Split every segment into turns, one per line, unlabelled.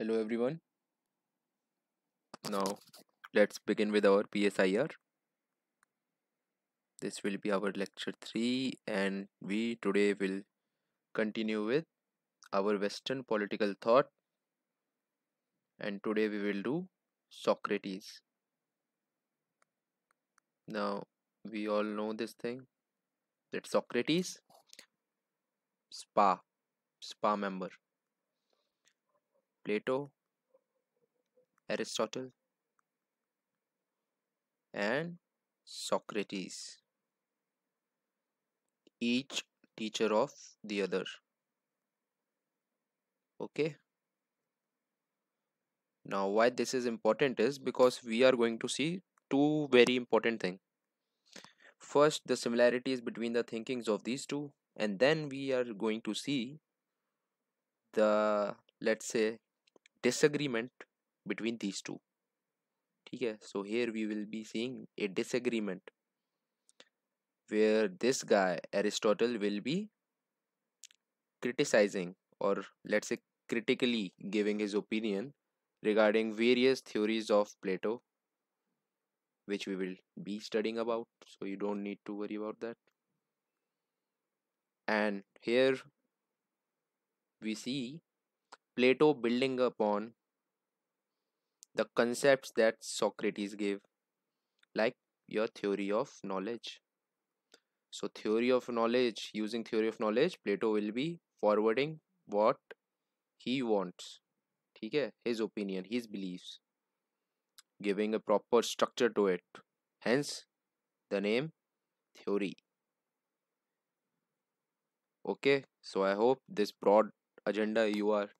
Hello everyone. Now let's begin with our PSIR. This will be our lecture 3 and we today will continue with our western political thought and today we will do Socrates. Now we all know this thing that Socrates spa spa member Plato, Aristotle, and Socrates, each teacher of the other. Okay. Now, why this is important is because we are going to see two very important things. First, the similarities between the thinkings of these two, and then we are going to see the let's say disagreement between these two Okay, so here we will be seeing a disagreement where this guy Aristotle will be criticizing or let's say critically giving his opinion regarding various theories of Plato which we will be studying about so you don't need to worry about that and here we see Plato building upon the concepts that Socrates gave, like your theory of knowledge. So, theory of knowledge, using theory of knowledge, Plato will be forwarding what he wants, Okay, his opinion, his beliefs, giving a proper structure to it. Hence, the name theory. Okay, so I hope this broad agenda you are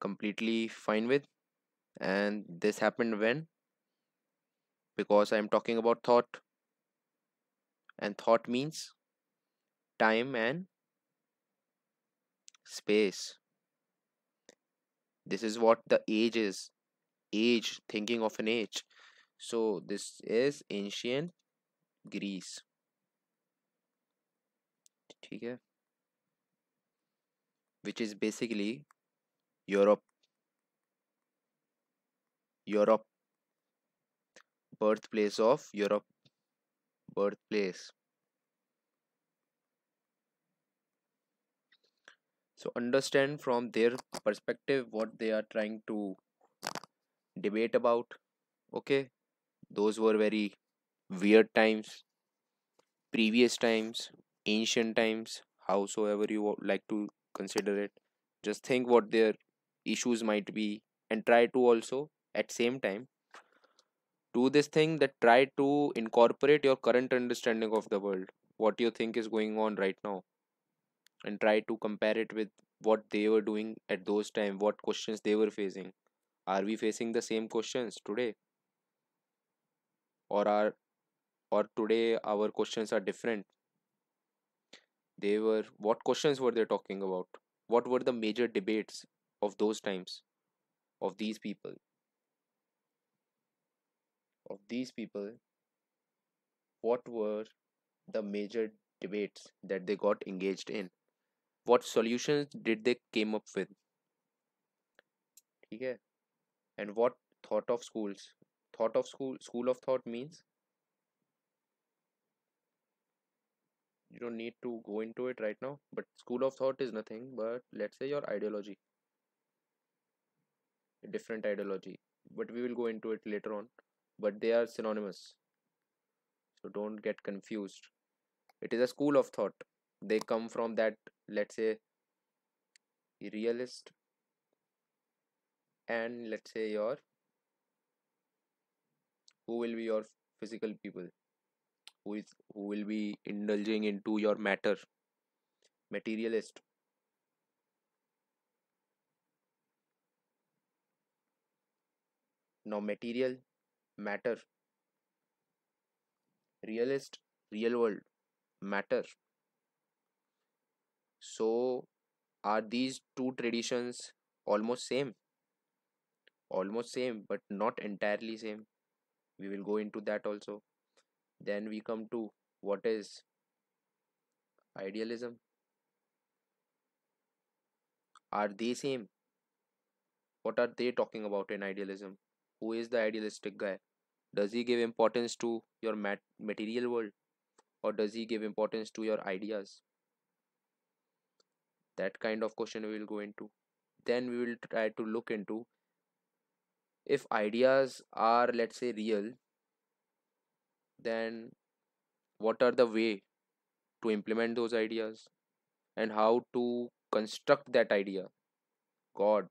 completely fine with and this happened when because i am talking about thought and thought means time and space this is what the age is age thinking of an age so this is ancient greece ठीक है which is basically Europe, Europe, birthplace of Europe, birthplace. So understand from their perspective what they are trying to debate about. Okay, those were very weird times, previous times, ancient times, howsoever you like to consider it. Just think what they're issues might be and try to also at same time do this thing that try to incorporate your current understanding of the world what you think is going on right now and try to compare it with what they were doing at those time what questions they were facing are we facing the same questions today or are or today our questions are different they were what questions were they talking about what were the major debates of those times of these people of these people what were the major debates that they got engaged in what solutions did they came up with Okay, and what thought of schools thought of school school of thought means you don't need to go into it right now but school of thought is nothing but let's say your ideology different ideology but we will go into it later on but they are synonymous so don't get confused it is a school of thought they come from that let's say realist and let's say your who will be your physical people who is who will be indulging into your matter materialist Now material, matter, realist, real world, matter. So are these two traditions almost same? Almost same but not entirely same. We will go into that also. Then we come to what is idealism? Are they same? What are they talking about in idealism? who is the idealistic guy does he give importance to your mat- material world or does he give importance to your ideas that kind of question we will go into then we will try to look into if ideas are let's say real then what are the way to implement those ideas and how to construct that idea god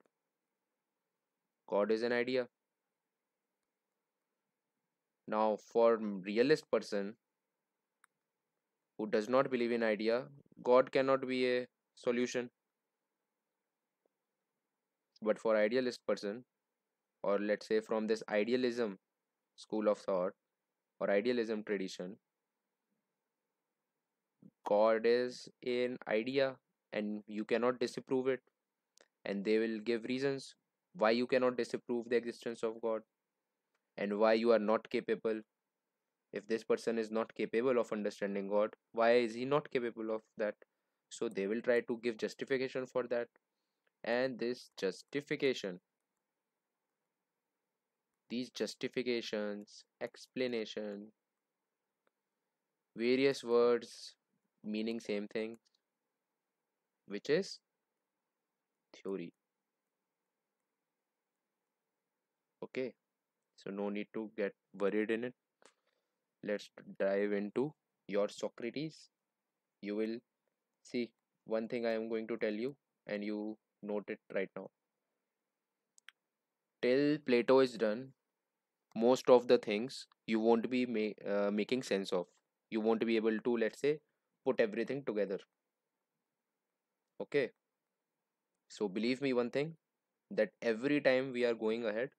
god is an idea now for realist person who does not believe in idea god cannot be a solution but for idealist person or let's say from this idealism school of thought or idealism tradition god is an idea and you cannot disapprove it and they will give reasons why you cannot disapprove the existence of god and why you are not capable if this person is not capable of understanding god why is he not capable of that so they will try to give justification for that and this justification these justifications explanation various words meaning same thing which is theory okay so no need to get worried in it let's dive into your Socrates you will see one thing I am going to tell you and you note it right now till Plato is done most of the things you won't be ma- uh, making sense of you won't be able to let's say put everything together okay so believe me one thing that every time we are going ahead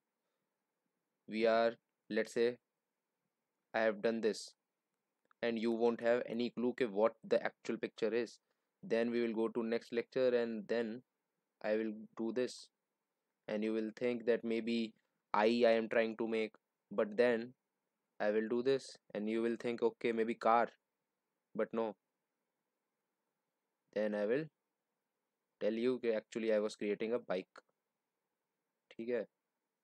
we are let's say I have done this and you won't have any clue okay, what the actual picture is then we will go to next lecture and then I will do this and you will think that maybe I I am trying to make but then I will do this and you will think okay maybe car but no then I will tell you कि actually I was creating a bike ठीक है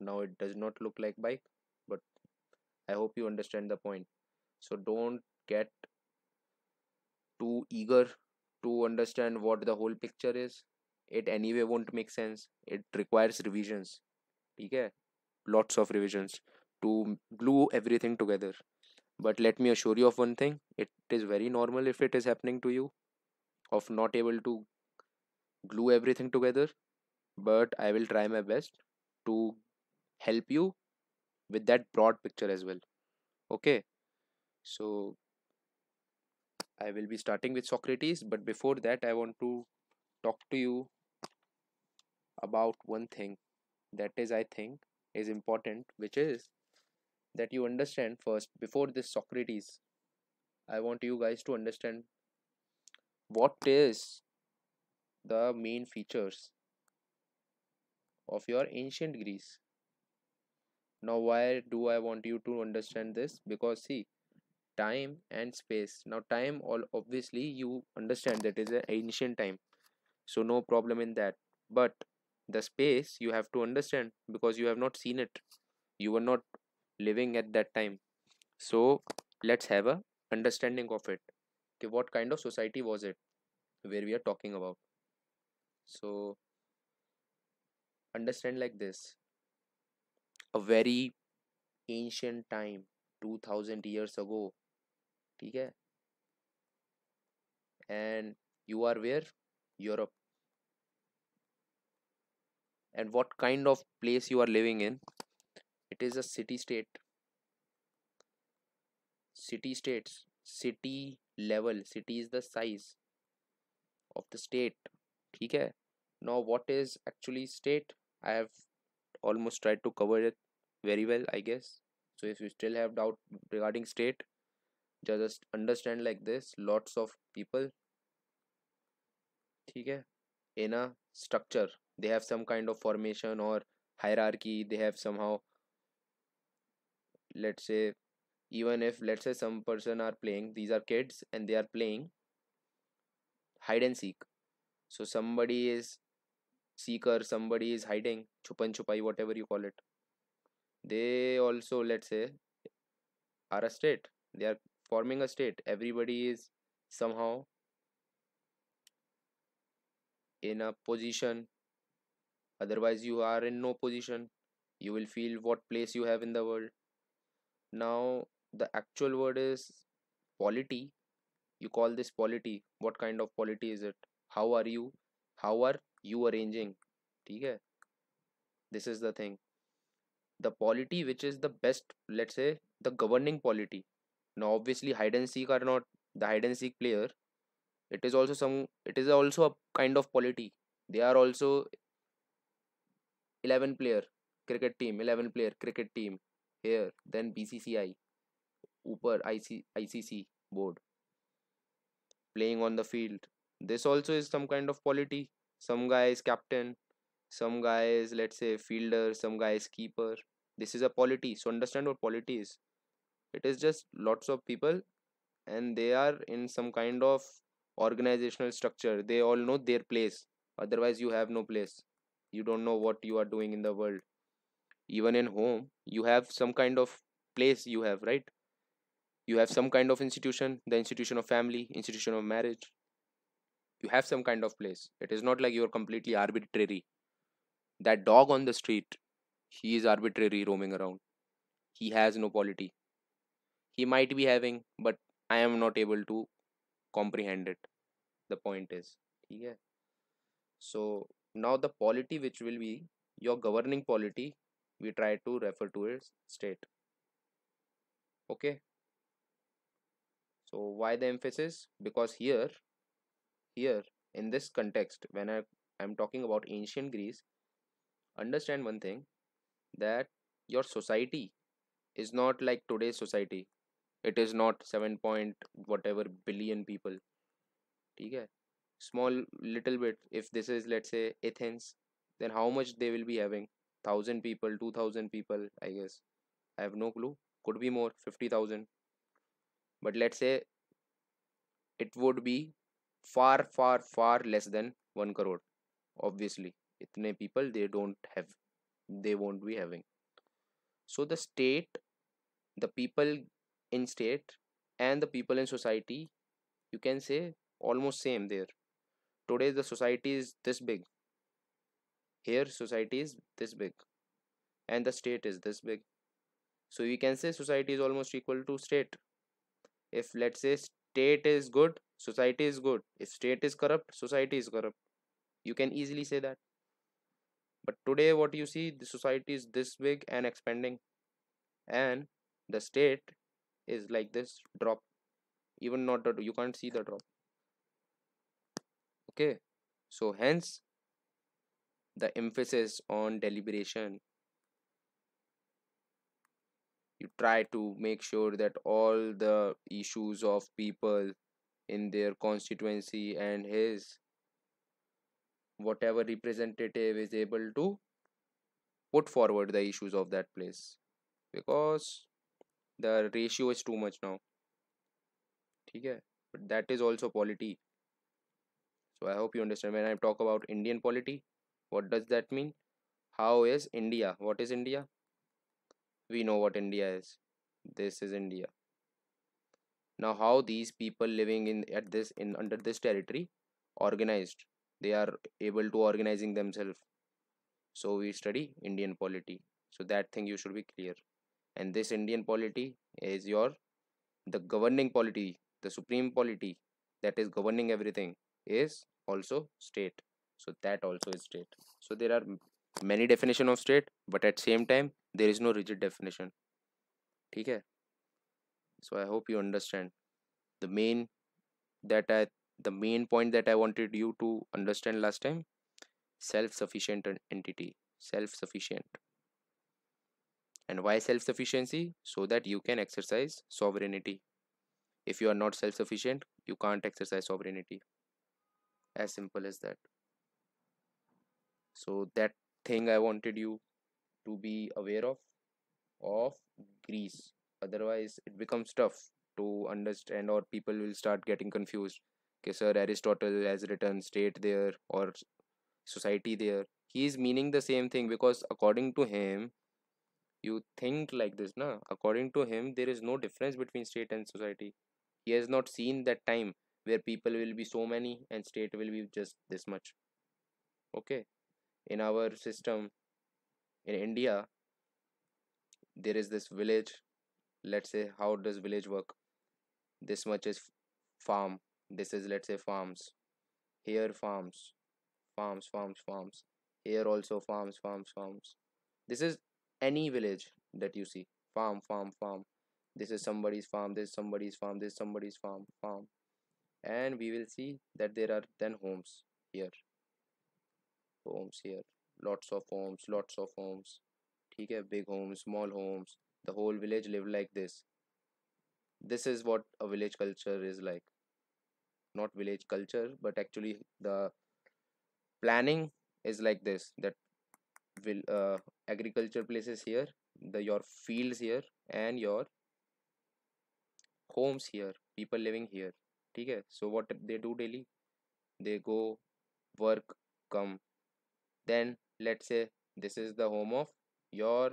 now it does not look like bike but i hope you understand the point so don't get too eager to understand what the whole picture is it anyway won't make sense it requires revisions okay lots of revisions to glue everything together but let me assure you of one thing it is very normal if it is happening to you of not able to glue everything together but i will try my best to help you with that broad picture as well okay so i will be starting with socrates but before that i want to talk to you about one thing that is i think is important which is that you understand first before this socrates i want you guys to understand what is the main features of your ancient greece now why do i want you to understand this because see time and space now time all obviously you understand that is an ancient time so no problem in that but the space you have to understand because you have not seen it you were not living at that time so let's have a understanding of it okay what kind of society was it where we are talking about so understand like this a very ancient time 2000 years ago okay. and you are where Europe and what kind of place you are living in it is a city state city states city level city is the size of the state okay. now what is actually state I have almost tried to cover it very well i guess so if you still have doubt regarding state just understand like this lots of people okay? in a structure they have some kind of formation or hierarchy they have somehow let's say even if let's say some person are playing these are kids and they are playing hide and seek so somebody is seeker somebody is hiding chupan chupai whatever you call it they also let's say are a state they are forming a state everybody is somehow in a position otherwise you are in no position you will feel what place you have in the world now the actual word is polity you call this polity what kind of polity is it how are you how are you arranging Okay. this is the thing the polity which is the best let's say the governing polity now obviously hide and seek are not the hide and seek player it is also some it is also a kind of polity they are also 11 player cricket team 11 player cricket team here then bcci upper IC, icc board playing on the field this also is some kind of polity some guy is captain some guy is let's say fielder some guy is keeper this is a polity so understand what polity is it is just lots of people and they are in some kind of organizational structure they all know their place otherwise you have no place you don't know what you are doing in the world even in home you have some kind of place you have right you have some kind of institution the institution of family institution of marriage you have some kind of place it is not like you are completely arbitrary that dog on the street he is arbitrary roaming around. He has no polity. He might be having, but I am not able to comprehend it. The point is, yeah. So now the polity which will be your governing polity, we try to refer to its state. Okay. So why the emphasis? Because here, here in this context, when I am talking about ancient Greece, understand one thing that your society is not like today's society it is not 7 point whatever billion people Okay, small little bit if this is let's say athens then how much they will be having 1000 people 2000 people i guess i have no clue could be more 50000 but let's say it would be far far far less than 1 crore obviously इतने people they don't have they won't be having so the state the people in state and the people in society you can say almost same there today the society is this big here society is this big and the state is this big so you can say society is almost equal to state if let's say state is good society is good if state is corrupt society is corrupt you can easily say that but today what you see the society is this big and expanding and the state is like this drop even not that you can't see the drop okay so hence the emphasis on deliberation you try to make sure that all the issues of people in their constituency and his whatever representative is able to put forward the issues of that place because the ratio is too much now Okay, but that is also polity so i hope you understand when i talk about indian polity what does that mean how is india what is india we know what india is this is india now how these people living in at this in under this territory organized they are able to organizing themselves so we study indian polity so that thing you should be clear and this indian polity is your the governing polity the supreme polity that is governing everything is also state so that also is state so there are many definition of state but at same time there is no rigid definition Okay. so i hope you understand the main that i the main point that I wanted you to understand last time self-sufficient entity self-sufficient and why self-sufficiency so that you can exercise sovereignty if you are not self-sufficient you can't exercise sovereignty as simple as that so that thing I wanted you to be aware of of Greece otherwise it becomes tough to understand or people will start getting confused okay sir aristotle has written state there or society there he is meaning the same thing because according to him you think like this na according to him there is no difference between state and society he has not seen that time where people will be so many and state will be just this much okay in our system in india there is this village let's say how does village work this much is farm this is let's say farms here farms farms farms farms here also farms farms farms this is any village that you see farm farm farm this is somebody's farm this is somebody's farm this is somebody's farm farm and we will see that there are then homes here homes here lots of homes lots of homes ठीक है big homes small homes the whole village live like this this is what a village culture is like not village culture but actually the planning is like this that will uh, agriculture places here the your fields here and your homes here people living here okay. so what they do daily they go work come then let's say this is the home of your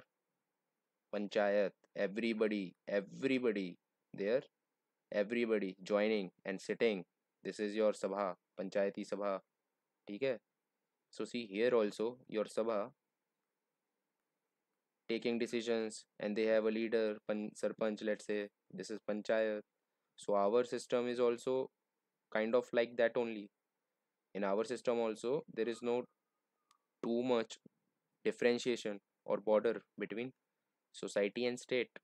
panchayat everybody everybody there everybody joining and sitting this is your sabha panchayati sabha theek hai so see here also your sabha taking decisions and they have a leader pan sarpanch let's say this is panchayat so our system is also kind of like that only in our system also there is no too much differentiation or border between society and state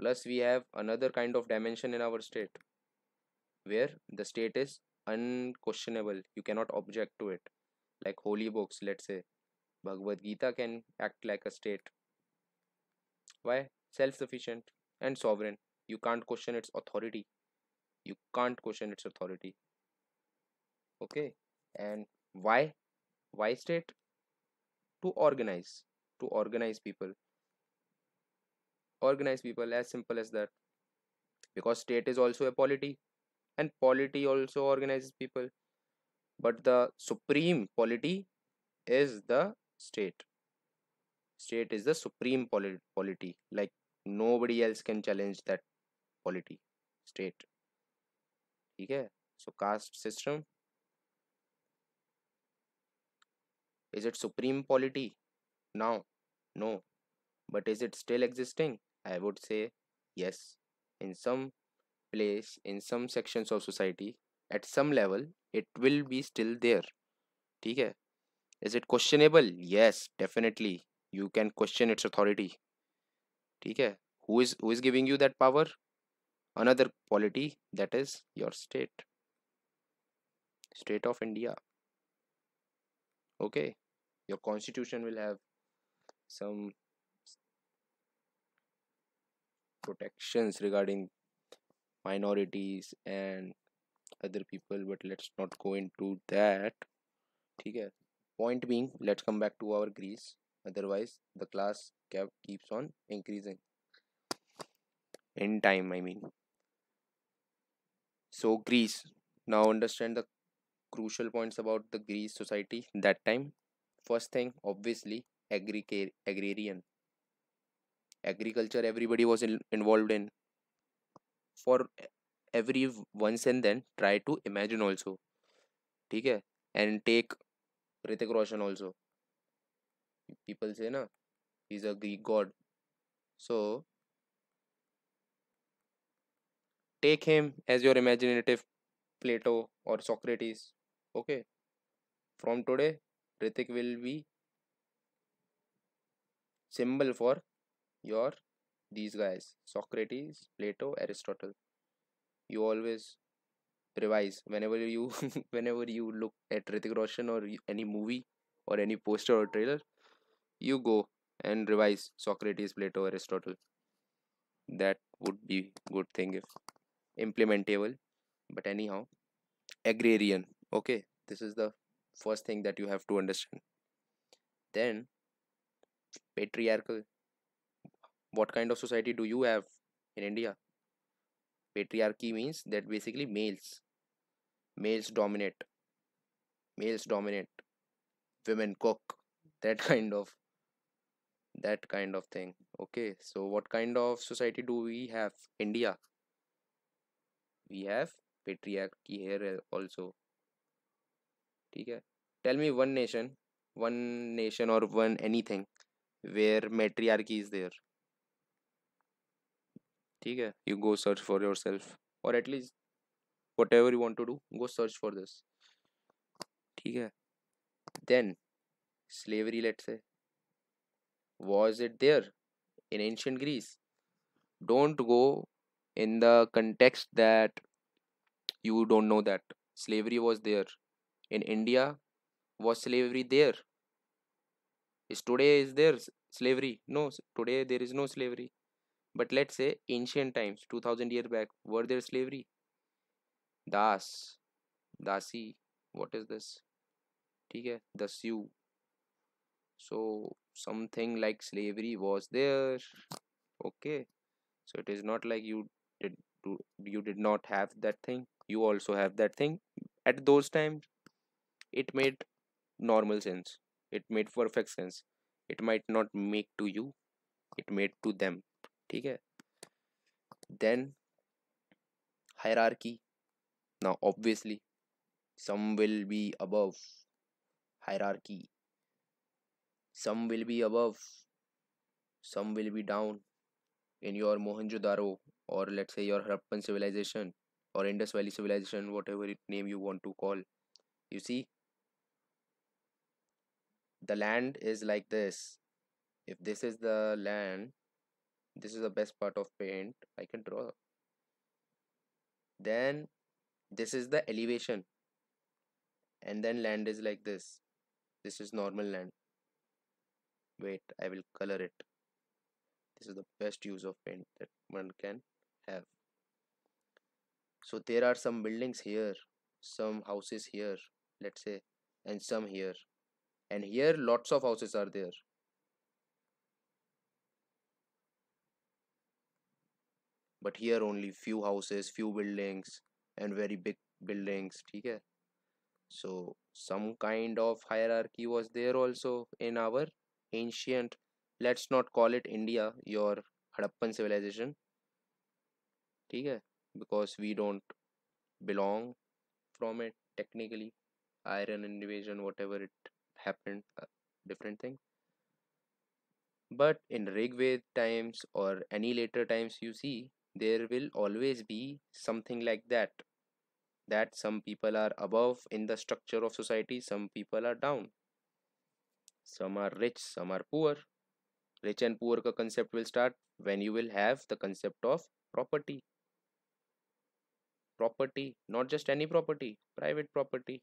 plus we have another kind of dimension in our state where the state is unquestionable you cannot object to it like holy books let's say bhagavad gita can act like a state why self-sufficient and sovereign you can't question its authority you can't question its authority okay and why why state to organize to organize people organize people as simple as that because state is also a polity and polity also organizes people but the supreme polity is the state state is the supreme polity like nobody else can challenge that polity state Okay. so caste system is it supreme polity now no but is it still existing i would say yes in some place in some sections of society at some level it will be still there ठीक is it questionable yes definitely you can question its authority ठीक who is who is giving you that power another polity that is your state state of india okay your constitution will have some protections regarding minorities and other people but let's not go into that okay point being let's come back to our Greece. otherwise the class cap keeps on increasing in time i mean so greece now understand the crucial points about the greece society that time first thing obviously agri agrarian agriculture everybody was in, involved in for every once and then try to imagine also ठीक है and take Ritik Roshan also people say na he's a Greek god so take him as your imaginative Plato or Socrates okay from today Ritik will be symbol for your these guys Socrates, Plato, Aristotle. You always revise whenever you whenever you look at Ritik Roshan or any movie or any poster or trailer, you go and revise Socrates, Plato, Aristotle. That would be good thing if implementable. But anyhow, agrarian. Okay, this is the first thing that you have to understand. Then patriarchal what kind of society do you have in india patriarchy means that basically males males dominate males dominate women cook that kind of that kind of thing okay so what kind of society do we have india we have patriarchy here eh, also Okay, tell me one nation, one nation or one anything where where is there. ठीक है you go search for yourself और at least whatever you want to do go search for this ठीक है then slavery let's say was it there in ancient Greece don't go in the context that you don't know that slavery was there in india was slavery there is today is there slavery no today there is no slavery but let's say ancient times, 2000 years back, were there slavery? Das, Dasi, what is this? Okay, Dasu. So something like slavery was there. Okay, so it is not like you did do, you did not have that thing. You also have that thing. At those times, it made normal sense. It made perfect sense. It might not make to you. It made to them ठीक है then hierarchy ना obviously some will be above hierarchy some will be above some will be down in your Mohenjodaro और let's say your Harappan civilization और Indus valley civilization whatever it name you want to call you see the land is like this if this is the land this is the best part of paint i can draw then this is the elevation and then land is like this this is normal land wait i will color it this is the best use of paint that one can have so there are some buildings here some houses here let's say and some here and here lots of houses are there but here only few houses few buildings and very big buildings okay so some kind of hierarchy was there also in our ancient let's not call it india your harappan civilization okay because we don't belong from it technically iron invasion whatever it happened uh, different thing but in rigved times or any later times you see there will always be something like that that some people are above in the structure of society some people are down some are rich some are poor rich and poor ka concept will start when you will have the concept of property property not just any property private property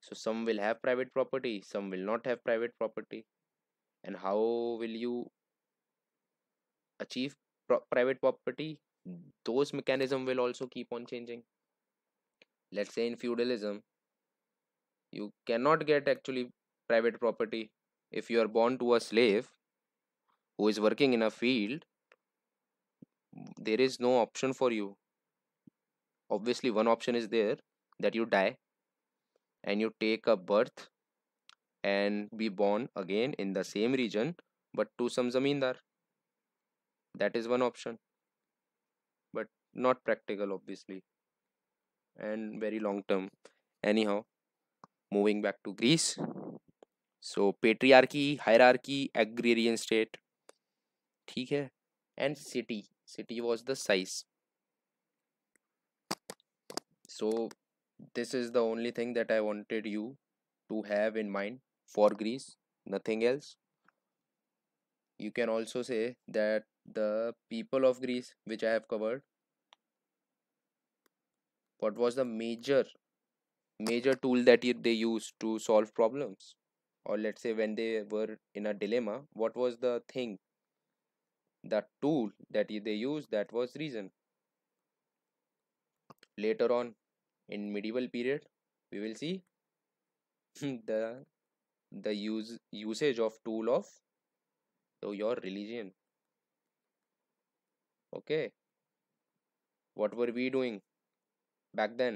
so some will have private property some will not have private property and how will you achieve private property those mechanism will also keep on changing let's say in feudalism you cannot get actually private property if you are born to a slave who is working in a field there is no option for you obviously one option is there that you die and you take a birth and be born again in the same region but to some zamindar that is one option but not practical obviously and very long term anyhow moving back to greece so patriarchy hierarchy agrarian state ठीक and city city was the size so this is the only thing that i wanted you to have in mind for greece nothing else you can also say that the people of Greece, which I have covered. What was the major, major tool that they used to solve problems? Or let's say when they were in a dilemma, what was the thing, the tool that they used that was reason? Later on in medieval period, we will see the the use usage of tool of so your religion okay what were we doing back then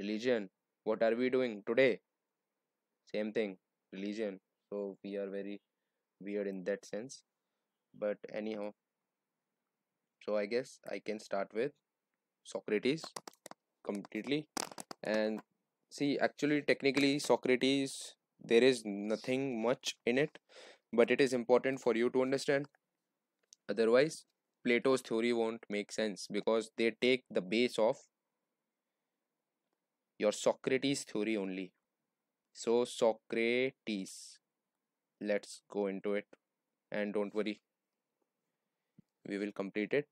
religion what are we doing today same thing religion so we are very weird in that sense but anyhow so i guess i can start with socrates completely and see actually technically socrates there is nothing much in it but it is important for you to understand otherwise Plato's theory won't make sense because they take the base of your Socrates theory only. So, Socrates, let's go into it and don't worry, we will complete it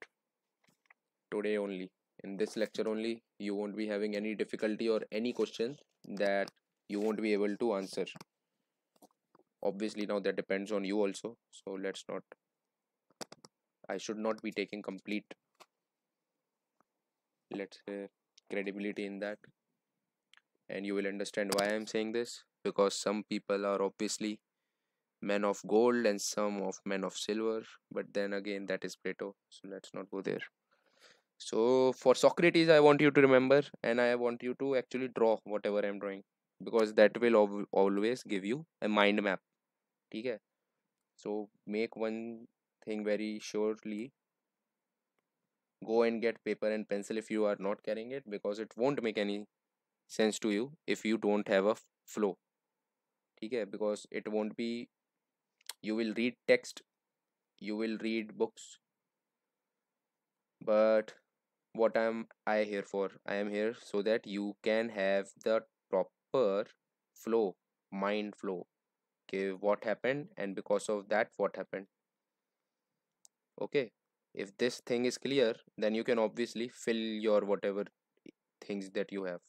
today only. In this lecture only, you won't be having any difficulty or any question that you won't be able to answer. Obviously, now that depends on you also, so let's not I should not be taking complete let's say credibility in that and you will understand why I'm saying this because some people are obviously men of gold and some of men of silver but then again that is Plato so let's not go there so for Socrates I want you to remember and I want you to actually draw whatever I'm drawing because that will always give you a mind map Okay, so make one thing very surely go and get paper and pencil if you are not carrying it because it won't make any sense to you if you don't have a flow okay because it won't be you will read text you will read books but what am i here for i am here so that you can have the proper flow mind flow okay what happened and because of that what happened okay if this thing is clear then you can obviously fill your whatever things that you have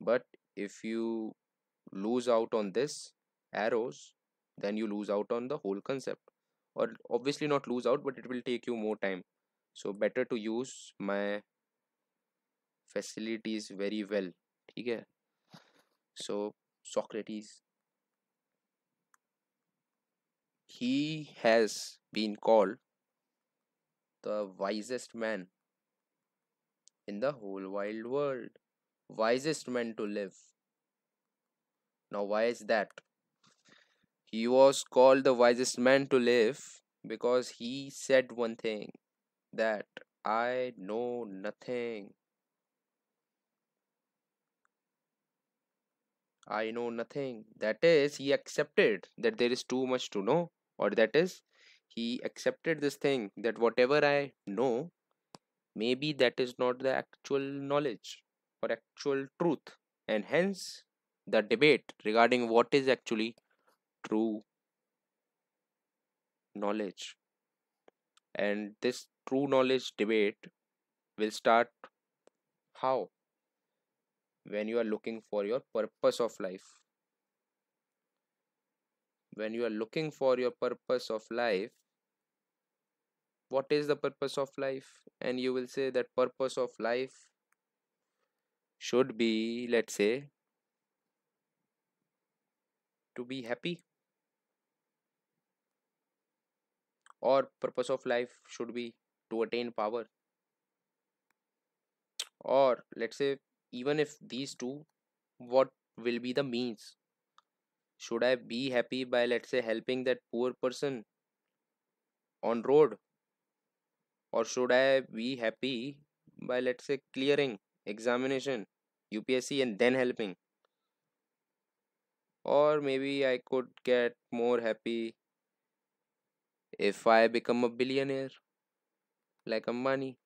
but if you lose out on this arrows then you lose out on the whole concept or obviously not lose out but it will take you more time so better to use my facilities very well okay so socrates he has been called the wisest man in the whole wild world. Wisest man to live. Now, why is that? He was called the wisest man to live because he said one thing that I know nothing. I know nothing. That is, he accepted that there is too much to know, or that is, he accepted this thing that whatever I know, maybe that is not the actual knowledge or actual truth, and hence the debate regarding what is actually true knowledge. And this true knowledge debate will start how? When you are looking for your purpose of life. When you are looking for your purpose of life, what is the purpose of life and you will say that purpose of life should be let's say to be happy or purpose of life should be to attain power or let's say even if these two what will be the means should i be happy by let's say helping that poor person on road or should I be happy by let's say clearing examination UPSC and then helping or maybe I could get more happy if I become a billionaire like Ambani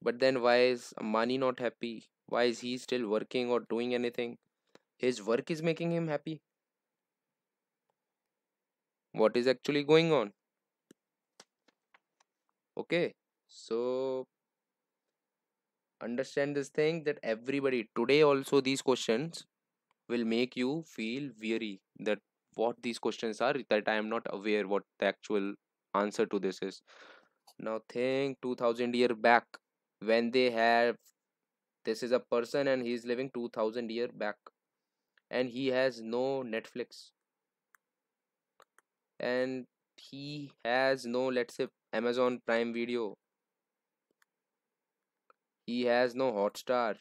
but then why is Ambani not happy why is he still working or doing anything his work is making him happy what is actually going on okay so understand this thing that everybody today also these questions will make you feel weary that what these questions are that i am not aware what the actual answer to this is now think 2000 year back when they have this is a person and he is living 2000 year back and he has no netflix and he has no let's say Amazon Prime Video. He has no Hotstar.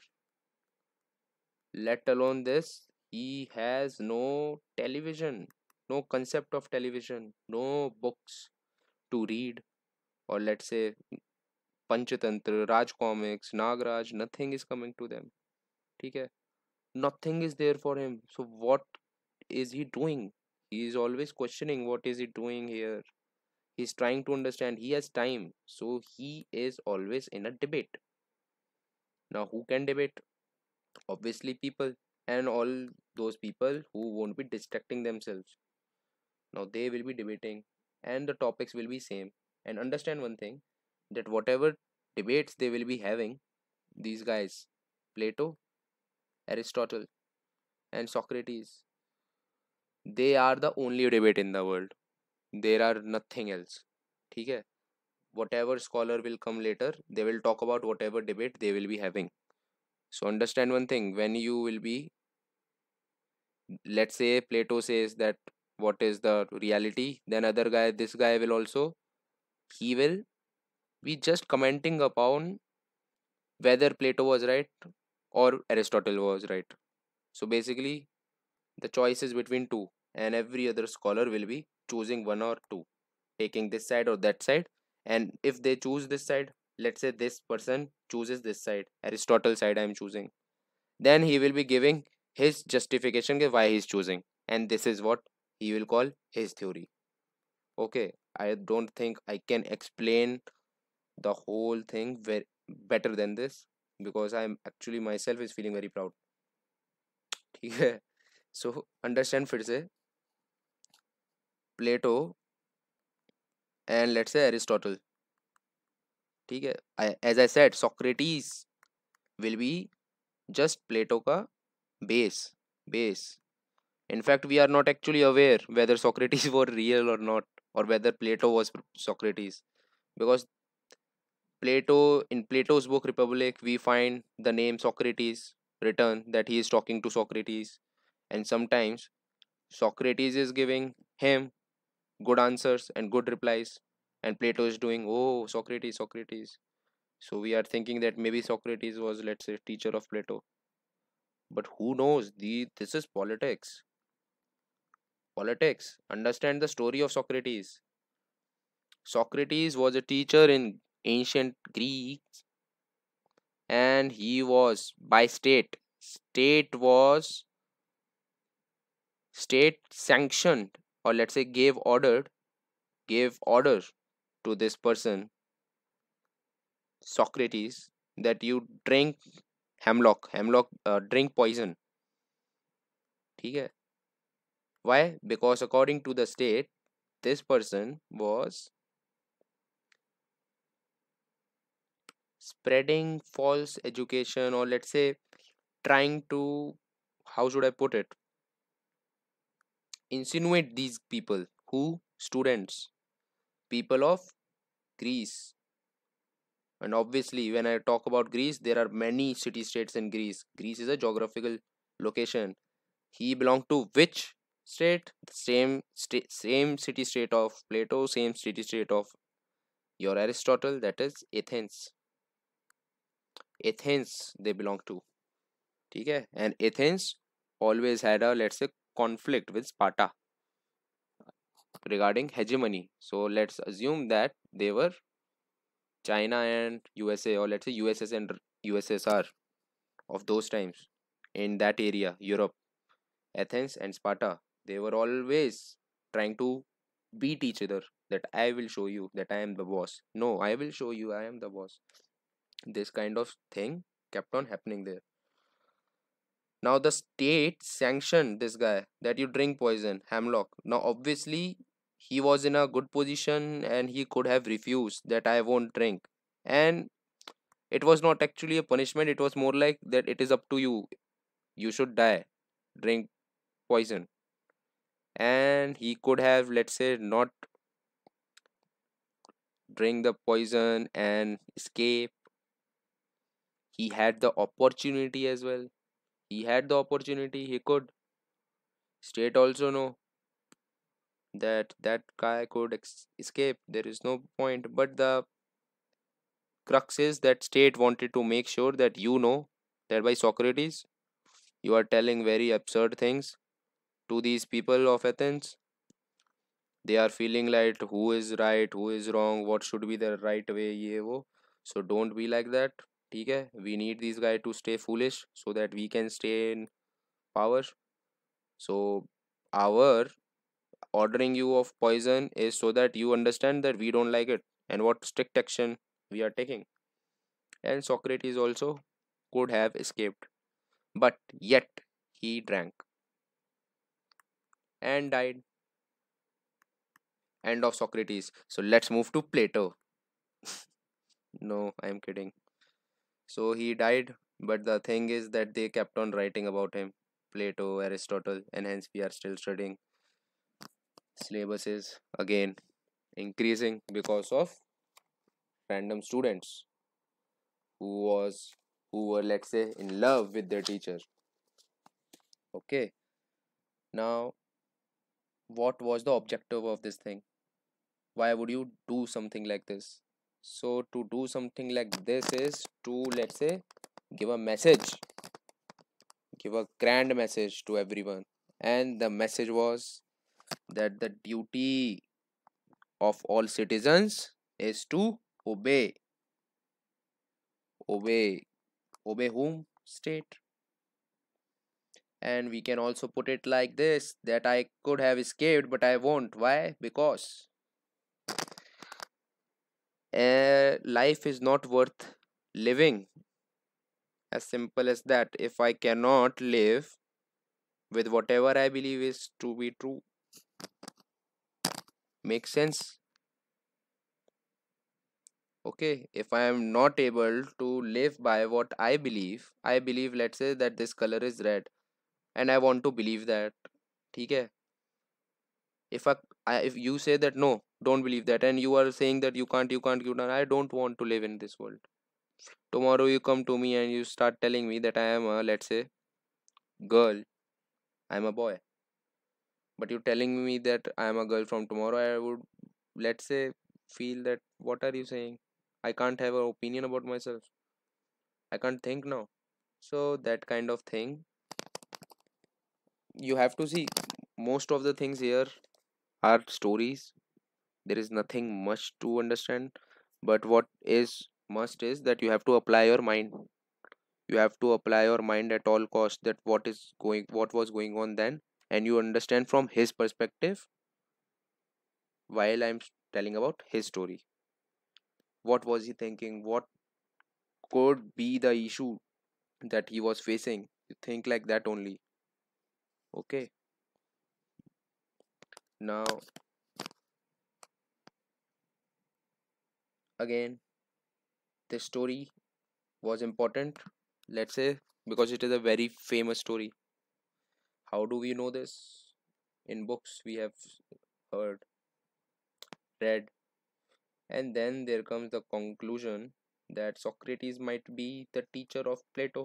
Let alone this, he has no television, no concept of television, no books to read, or let's say Panchatantra, Raj Comics, Nagraj, nothing is coming to them. Okay? Nothing is there for him. So, what is he doing? He is always questioning what is he doing here? he's trying to understand he has time so he is always in a debate now who can debate obviously people and all those people who won't be distracting themselves now they will be debating and the topics will be same and understand one thing that whatever debates they will be having these guys plato aristotle and socrates they are the only debate in the world there are nothing else ठीक है whatever scholar will come later they will talk about whatever debate they will be having so understand one thing when you will be let's say plato says that what is the reality then other guy this guy will also he will be just commenting upon whether plato was right or aristotle was right so basically the choice is between two and every other scholar will be choosing one or two taking this side or that side and if they choose this side let's say this person chooses this side aristotle side i am choosing then he will be giving his justification why he is choosing and this is what he will call his theory okay i don't think i can explain the whole thing very better than this because i'm actually myself is feeling very proud so understand फिर से Plato and let's say Aristotle. है as I said Socrates will be just Plato base, base. in fact we are not actually aware whether socrates were real or not or whether plato was socrates because plato in plato's book republic we find the name socrates written that he is talking to socrates and sometimes socrates is giving him good answers and good replies and plato is doing oh socrates socrates so we are thinking that maybe socrates was let's say teacher of plato but who knows the this is politics politics understand the story of socrates socrates was a teacher in ancient greece and he was by state state was state sanctioned or let's say gave order gave order to this person Socrates that you drink hemlock hemlock uh, drink poison Okay. why because according to the state this person was spreading false education or let's say trying to how should i put it insinuate these people who students people of Greece and obviously when I talk about Greece there are many city states in Greece Greece is a geographical location he belonged to which state same state same city state of Plato same city state of your Aristotle that is Athens Athens they belong to okay? And Athens always had a let's say conflict with Sparta regarding hegemony. So let's assume that they were China and USA, or let's say USS and USSR of those times in that area, Europe, Athens and Sparta. They were always trying to beat each other that I will show you that I am the boss. No, I will show you I am the boss. This kind of thing kept on happening there now the state sanctioned this guy that you drink poison hemlock now obviously he was in a good position and he could have refused that i won't drink and it was not actually a punishment it was more like that it is up to you you should die drink poison and he could have let's say not drink the poison and escape he had the opportunity as well he had the opportunity, he could. State also know that that guy could ex- escape. There is no point. But the crux is that state wanted to make sure that you know that by Socrates, you are telling very absurd things to these people of Athens. They are feeling like who is right, who is wrong, what should be the right way, So don't be like that. ठीक है we need this guy to stay foolish so that we can stay in power so our ordering you of poison is so that you understand that we don't like it and what strict action we are taking. And Socrates also could have escaped, but yet he drank and died. End of Socrates. So let's move to Plato. no, I'm kidding so he died but the thing is that they kept on writing about him plato aristotle and hence we are still studying syllabus is again increasing because of random students who was who were let's say in love with their teacher okay now what was the objective of this thing why would you do something like this so to do something like this is to let's say give a message give a grand message to everyone and the message was that the duty of all citizens is to obey obey obey whom state and we can also put it like this that i could have escaped but i won't why because uh, life is not worth living as simple as that if i cannot live with whatever i believe is to be true makes sense okay if i am not able to live by what i believe i believe let's say that this color is red and i want to believe that ठीक है if I, I if you say that no don't believe that and you are saying that you can't you can't give. can i don't want to live in this world tomorrow you come to me and you start telling me that i am a let's say girl i'm a boy but you're telling me that i am a girl from tomorrow i would let's say feel that what are you saying i can't have an opinion about myself i can't think now so that kind of thing you have to see most of the things here are stories there is nothing much to understand but what is must is that you have to apply your mind you have to apply your mind at all costs that what is going what was going on then and you understand from his perspective while i'm telling about his story what was he thinking what could be the issue that he was facing you think like that only okay now again this story was important let's say because it is a very famous story how do we know this in books we have heard read and then there comes the conclusion that socrates might be the teacher of plato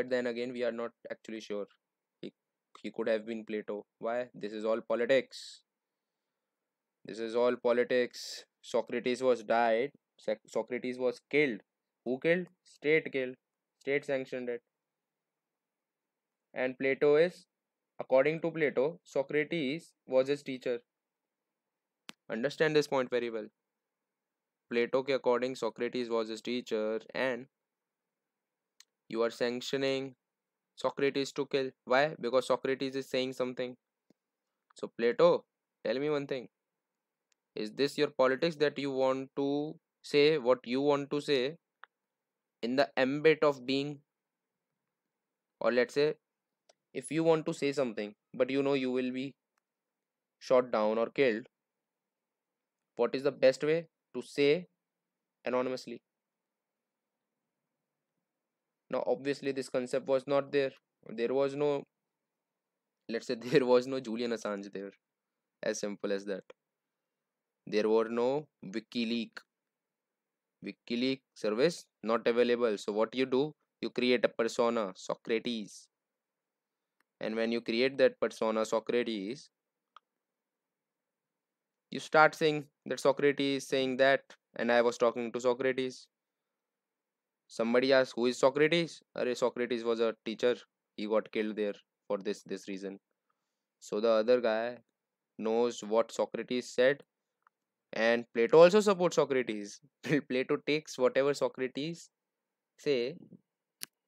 but then again we are not actually sure he, he could have been plato why this is all politics this is all politics Socrates was died. Socrates was killed. Who killed? State killed. State sanctioned it. And Plato is, according to Plato, Socrates was his teacher. Understand this point very well. Plato के according Socrates was his teacher and you are sanctioning Socrates to kill. Why? Because Socrates is saying something. So Plato, tell me one thing is this your politics that you want to say what you want to say in the ambit of being or let's say if you want to say something but you know you will be shot down or killed what is the best way to say anonymously now obviously this concept was not there there was no let's say there was no julian assange there as simple as that there were no wikileak wikileak service not available so what you do you create a persona socrates and when you create that persona socrates you start saying that socrates saying that and i was talking to socrates somebody asks, who is socrates Array socrates was a teacher he got killed there for this this reason so the other guy knows what socrates said and plato also supports socrates plato takes whatever socrates say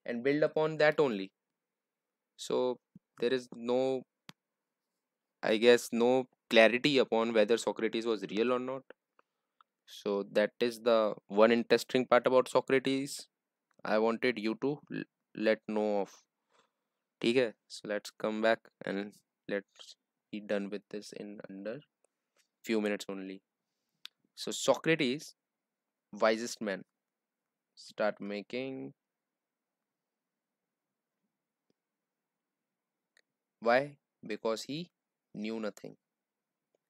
and build upon that only so there is no i guess no clarity upon whether socrates was real or not so that is the one interesting part about socrates i wanted you to let know of so let's come back and let's be done with this in under few minutes only so Socrates, wisest man. Start making. Why? Because he knew nothing.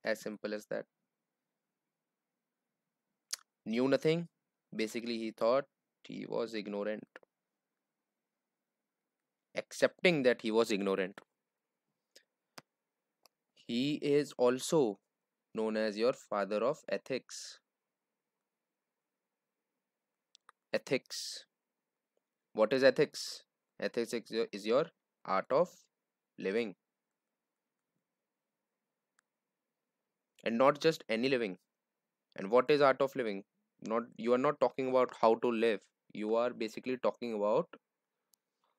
As simple as that. Knew nothing. Basically, he thought he was ignorant. Accepting that he was ignorant. He is also known as your father of ethics. Ethics. What is ethics? Ethics is your, art of living. And not just any living. And what is art of living? Not you are not talking about how to live. You are basically talking about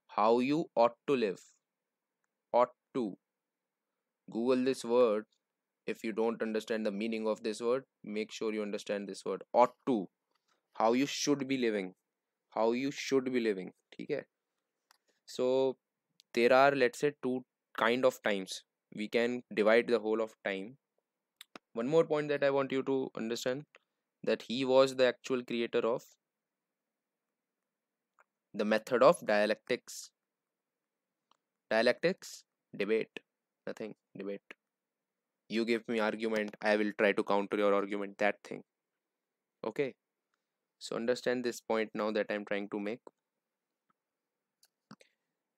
how you ought to live. Ought to. Google this word if you don't understand the meaning of this word make sure you understand this word ought to how you should be living how you should be living okay so there are let's say two kind of times we can divide the whole of time one more point that i want you to understand that he was the actual creator of the method of dialectics dialectics debate nothing debate you give me argument i will try to counter your argument that thing okay so understand this point now that i'm trying to make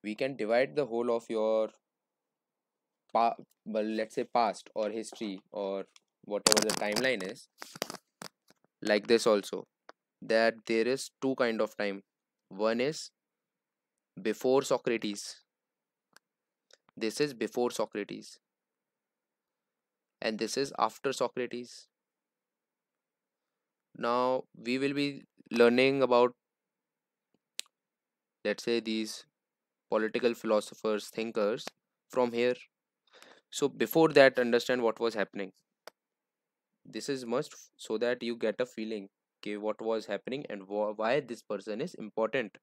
we can divide the whole of your pa- well, let's say past or history or whatever the timeline is like this also that there is two kind of time one is before socrates this is before socrates and this is after Socrates. Now we will be learning about let's say these political philosophers, thinkers from here. So before that understand what was happening. This is must so that you get a feeling okay what was happening and wh why this person is important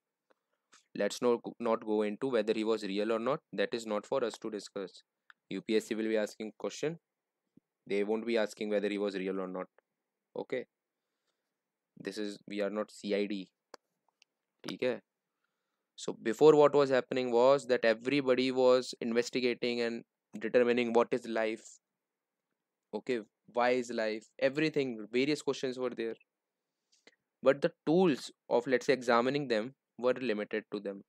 let's not not go into whether he was real or not that is not for us to discuss upsc will be asking question they won't be asking whether he was real or not okay this is we are not cid okay so before what was happening was that everybody was investigating and determining what is life okay why is life everything various questions were there but the tools of let's say examining them were limited to them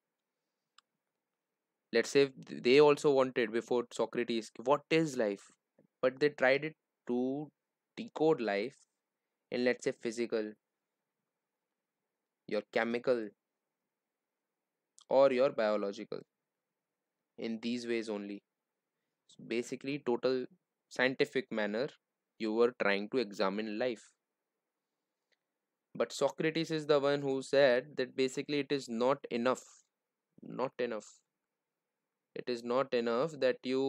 let's say they also wanted before socrates what is life but they tried it to decode life in let's say physical your chemical or your biological in these ways only so basically total scientific manner you were trying to examine life but socrates is the one who said that basically it is not enough not enough it is not enough that you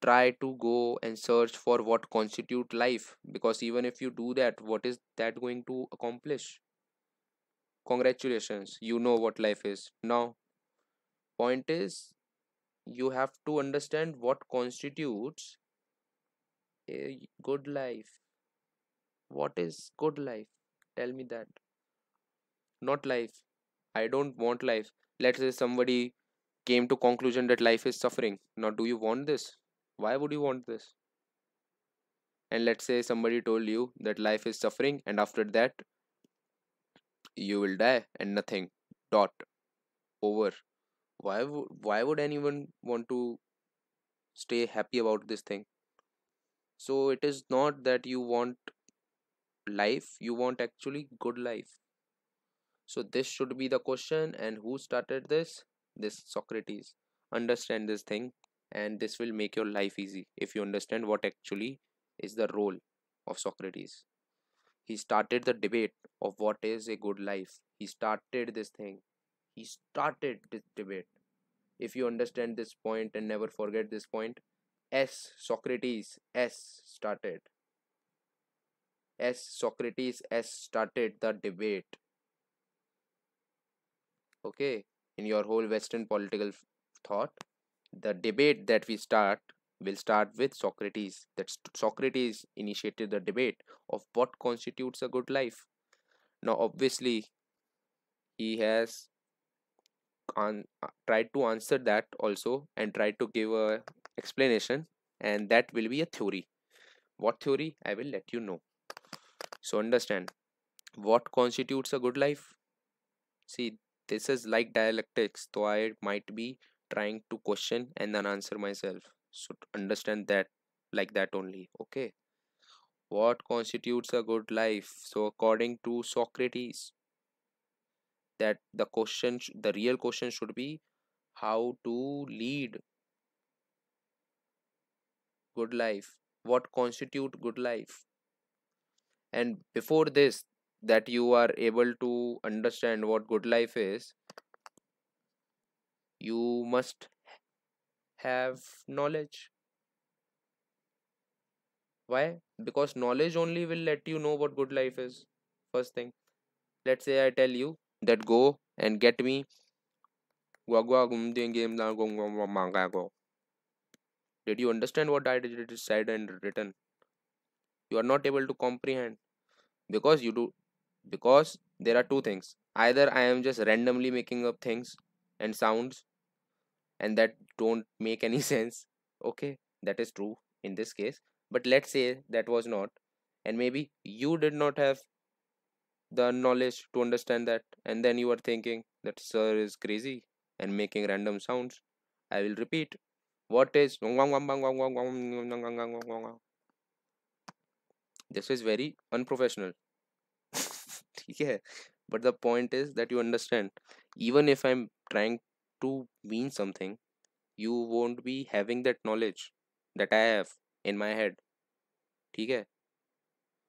try to go and search for what constitute life because even if you do that what is that going to accomplish congratulations you know what life is now point is you have to understand what constitutes a good life what is good life tell me that not life i don't want life let's say somebody came to conclusion that life is suffering now do you want this why would you want this? And let's say somebody told you that life is suffering, and after that, you will die and nothing. Dot. Over. Why, why would anyone want to stay happy about this thing? So it is not that you want life, you want actually good life. So this should be the question and who started this? This Socrates. Understand this thing and this will make your life easy if you understand what actually is the role of Socrates. He started the debate of what is a good life. He started this thing. He started this debate. If you understand this point and never forget this point, S Socrates S started. S Socrates S started the debate. Okay, in your whole Western political thought the debate that we start will start with Socrates. That Socrates initiated the debate of what constitutes a good life. Now, obviously, he has uh, tried to answer that also and tried to give a explanation, and that will be a theory. What theory? I will let you know. So understand what constitutes a good life. See, this is like dialectics, though I might be trying to question and then answer myself so understand that like that only okay what constitutes a good life so according to socrates that the question the real question should be how to lead good life what constitute good life and before this that you are able to understand what good life is you must have knowledge why because knowledge only will let you know what good life is first thing let's say i tell you that go and get me did you understand what i did said and written you are not able to comprehend because you do because there are two things either i am just randomly making up things and sounds and that don't make any sense okay that is true in this case but let's say that was not and maybe you did not have the knowledge to understand that and then you are thinking that sir is crazy and making random sounds i will repeat what is this is very unprofessional yeah but the point is that you understand even if i'm trying to mean something, you won't be having that knowledge that I have in my head. Okay?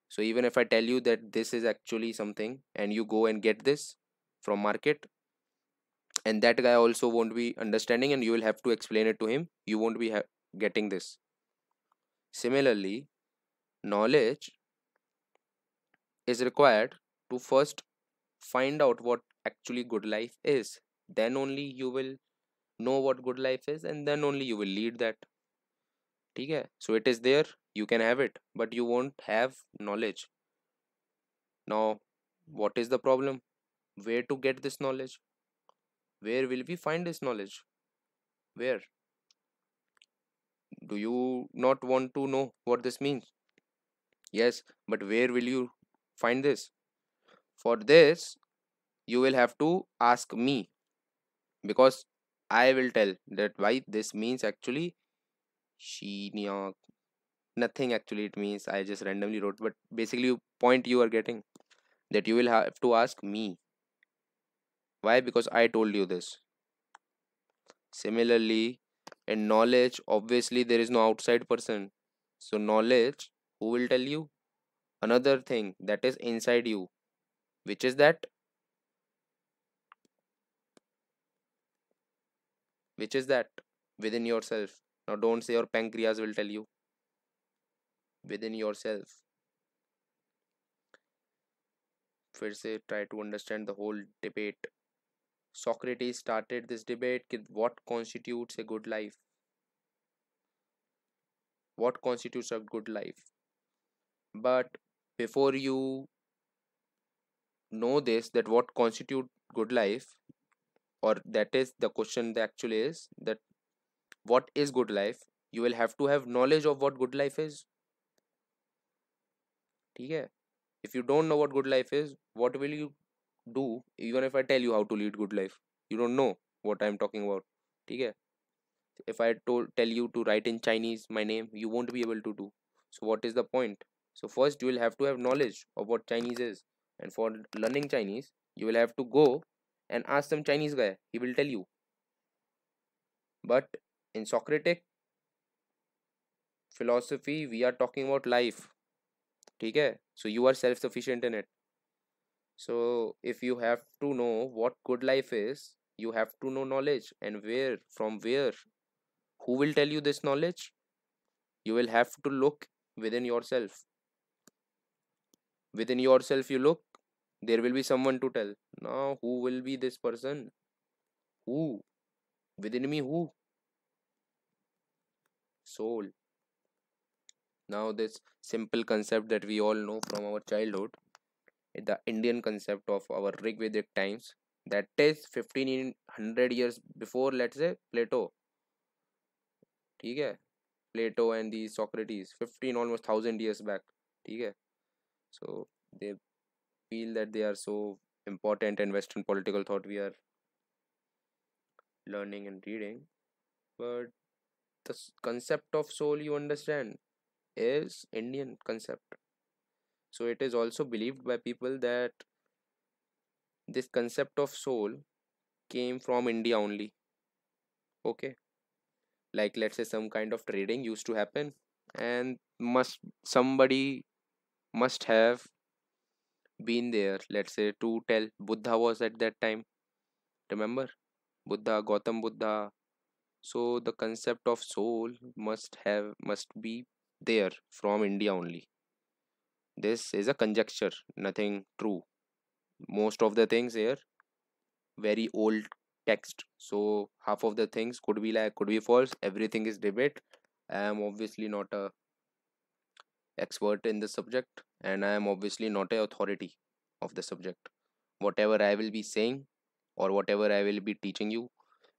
So even if I tell you that this is actually something and you go and get this from market and that guy also won't be understanding and you will have to explain it to him you won't be getting this similarly knowledge is required to first find out what actually good life is then only you will know what good life is and then only you will lead that Okay, so it is there you can have it but you won't have knowledge now what is the problem where to get this knowledge where will we find this knowledge where do you not want to know what this means yes but where will you find this for this you will have to ask me because I will tell that why this means actually she Nothing actually it means I just randomly wrote, but basically point you are getting that you will have to ask me. Why? Because I told you this. Similarly, in knowledge, obviously there is no outside person. So knowledge, who will tell you? Another thing that is inside you, which is that which is that within yourself now don't say your pancreas will tell you within yourself first, try to understand the whole debate Socrates started this debate कि what constitutes a good life what constitutes a good life but before you know this that what constitute good life or that is the question that actually is that what is good life you will have to have knowledge of what good life is ठीक if you don't know what good life is what will you do even if i tell you how to lead good life you don't know what i'm talking about ठीक if i told tell you to write in chinese my name you won't be able to do so what is the point so first you will have to have knowledge of what chinese is and for learning chinese you will have to go and ask some Chinese guy, he will tell you. But in Socratic philosophy, we are talking about life. Okay? So you are self sufficient in it. So if you have to know what good life is, you have to know knowledge and where, from where. Who will tell you this knowledge? You will have to look within yourself. Within yourself, you look there will be someone to tell now who will be this person who within me who soul now this simple concept that we all know from our childhood the indian concept of our rig vedic times that is 1500 years before let's say plato Okay, plato and the socrates 15 almost 1000 years back Okay, so they feel that they are so important in western political thought we are learning and reading but the concept of soul you understand is indian concept so it is also believed by people that this concept of soul came from india only okay like let's say some kind of trading used to happen and must somebody must have been there let's say to tell buddha was at that time remember buddha gautam buddha so the concept of soul must have must be there from india only this is a conjecture nothing true most of the things here very old text so half of the things could be like could be false everything is debate i am obviously not a expert in the subject and I am obviously not a authority of the subject. Whatever I will be saying or whatever I will be teaching you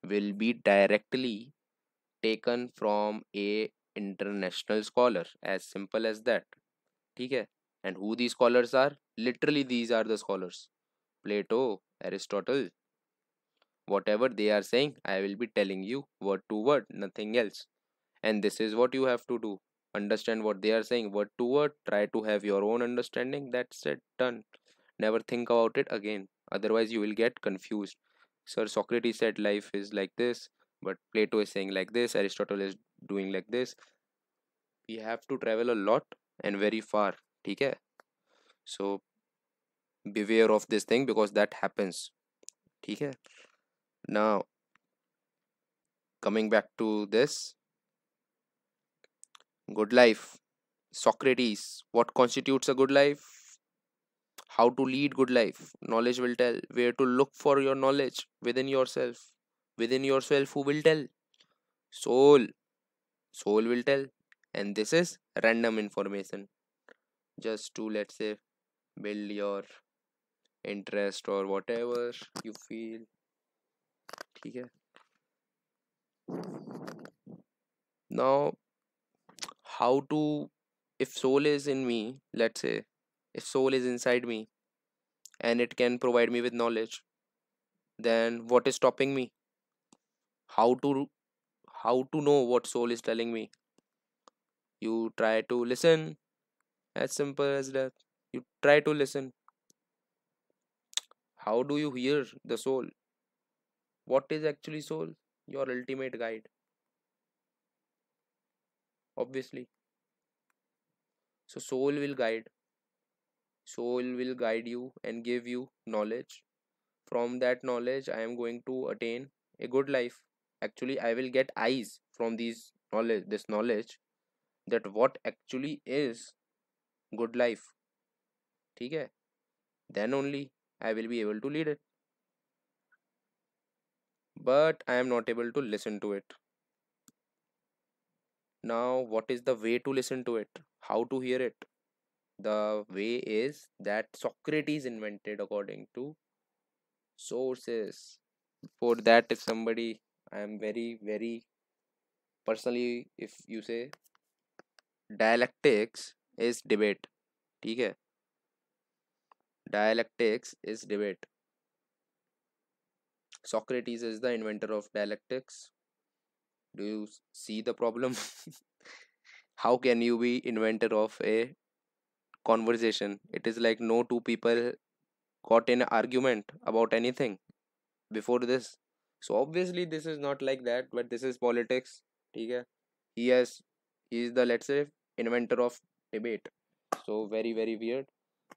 will be directly taken from a international scholar as simple as that Okay. and who these scholars are literally these are the scholars plato aristotle whatever they are saying i will be telling you word to word nothing else and this is what you have to do understand what they are saying word to word try to have your own understanding that's it done never think about it again otherwise you will get confused sir socrates said life is like this but plato is saying like this aristotle is doing like this we have to travel a lot and very far okay so beware of this thing because that happens okay now coming back to this good life socrates what constitutes a good life how to lead good life knowledge will tell where to look for your knowledge within yourself within yourself who will tell soul soul will tell and this is random information just to let's say build your interest or whatever you feel Okay. now how to if soul is in me let's say if soul is inside me and it can provide me with knowledge then what is stopping me how to how to know what soul is telling me you try to listen as simple as that you try to listen how do you hear the soul what is actually soul your ultimate guide obviously so soul will guide soul will guide you and give you knowledge from that knowledge i am going to attain a good life actually i will get eyes from these knowledge this knowledge that what actually is good life ठीक है then only i will be able to lead it but i am not able to listen to it now what is the way to listen to it how to hear it the way is that socrates invented according to sources for that if somebody i am very very personally if you say dialectics is debate ठीक है dialectics is debate socrates is the inventor of dialectics do you see the problem how can you be inventor of a conversation it is like no two people got an argument about anything before this so obviously this is not like that but this is politics okay he has he is the let's say inventor of debate so very very weird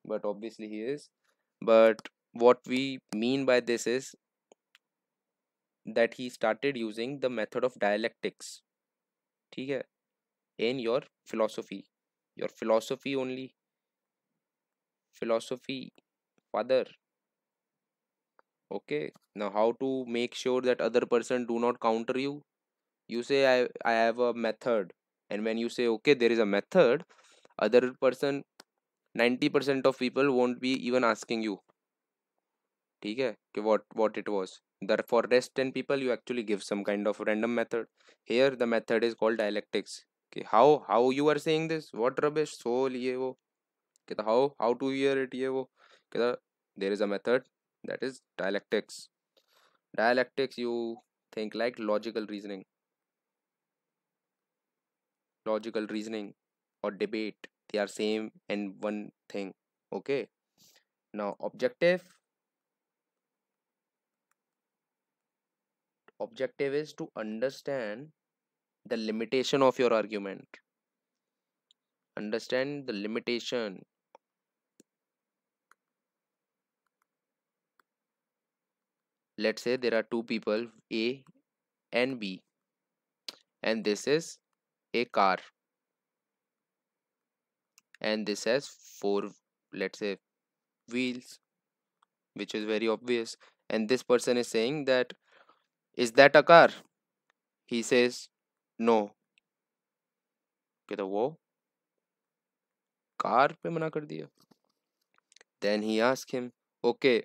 but obviously he is but what we mean by this is that he started using the method of dialectics ठीक in your philosophy your philosophy only philosophy father okay now how to make sure that other person do not counter you you say i i have a method and when you say okay there is a method other person 90% of people won't be even asking you Okay, what what it was Therefore, rest 10 people you actually give some kind of random method here the method is called dialectics okay how how you are saying this what rubbish So, liye wo okay how how to hear it ye wo okay there is a method that is dialectics dialectics you think like logical reasoning logical reasoning or debate they are same and one thing okay now objective objective is to understand the limitation of your argument understand the limitation let's say there are two people a and b and this is a car and this has four let's say wheels which is very obvious and this person is saying that is that a car? He says, No. Okay, wo car pe mana kar diya. Then he asks him, Okay,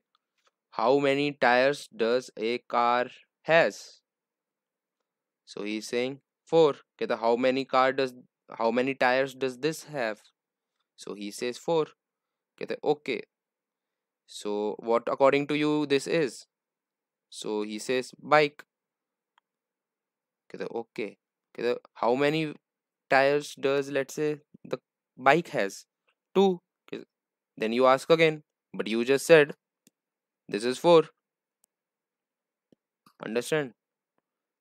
how many tires does a car has? So he's saying four. Okay, how many car does how many tires does this have? So he says four. Okay, okay. So what according to you this is? so he says bike okay okay how many tires does let's say the bike has two then you ask again but you just said this is four understand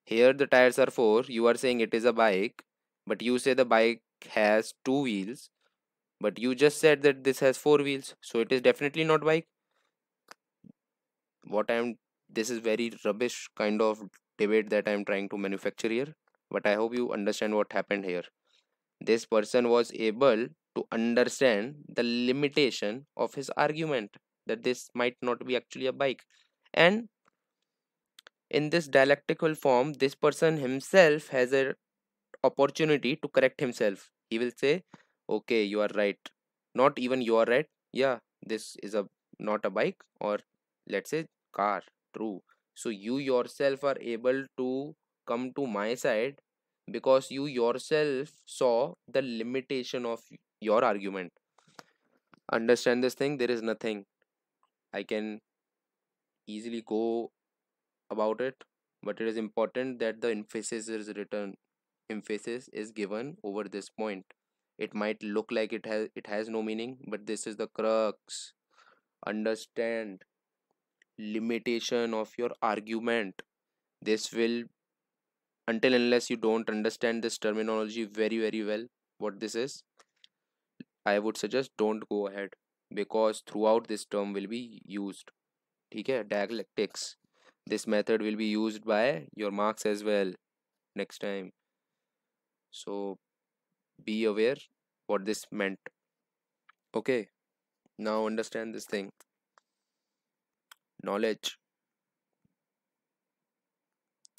here the tires are four you are saying it is a bike but you say the bike has two wheels but you just said that this has four wheels so it is definitely not bike what i am this is very rubbish kind of debate that i'm trying to manufacture here but i hope you understand what happened here this person was able to understand the limitation of his argument that this might not be actually a bike and in this dialectical form this person himself has a opportunity to correct himself he will say okay you are right not even you are right yeah this is a not a bike or let's say car true so you yourself are able to come to my side because you yourself saw the limitation of your argument understand this thing there is nothing i can easily go about it but it is important that the emphasis is written emphasis is given over this point it might look like it has it has no meaning but this is the crux understand limitation of your argument this will until unless you don't understand this terminology very very well what this is i would suggest don't go ahead because throughout this term will be used okay dialectics this method will be used by your marks as well next time so be aware what this meant okay now understand this thing knowledge.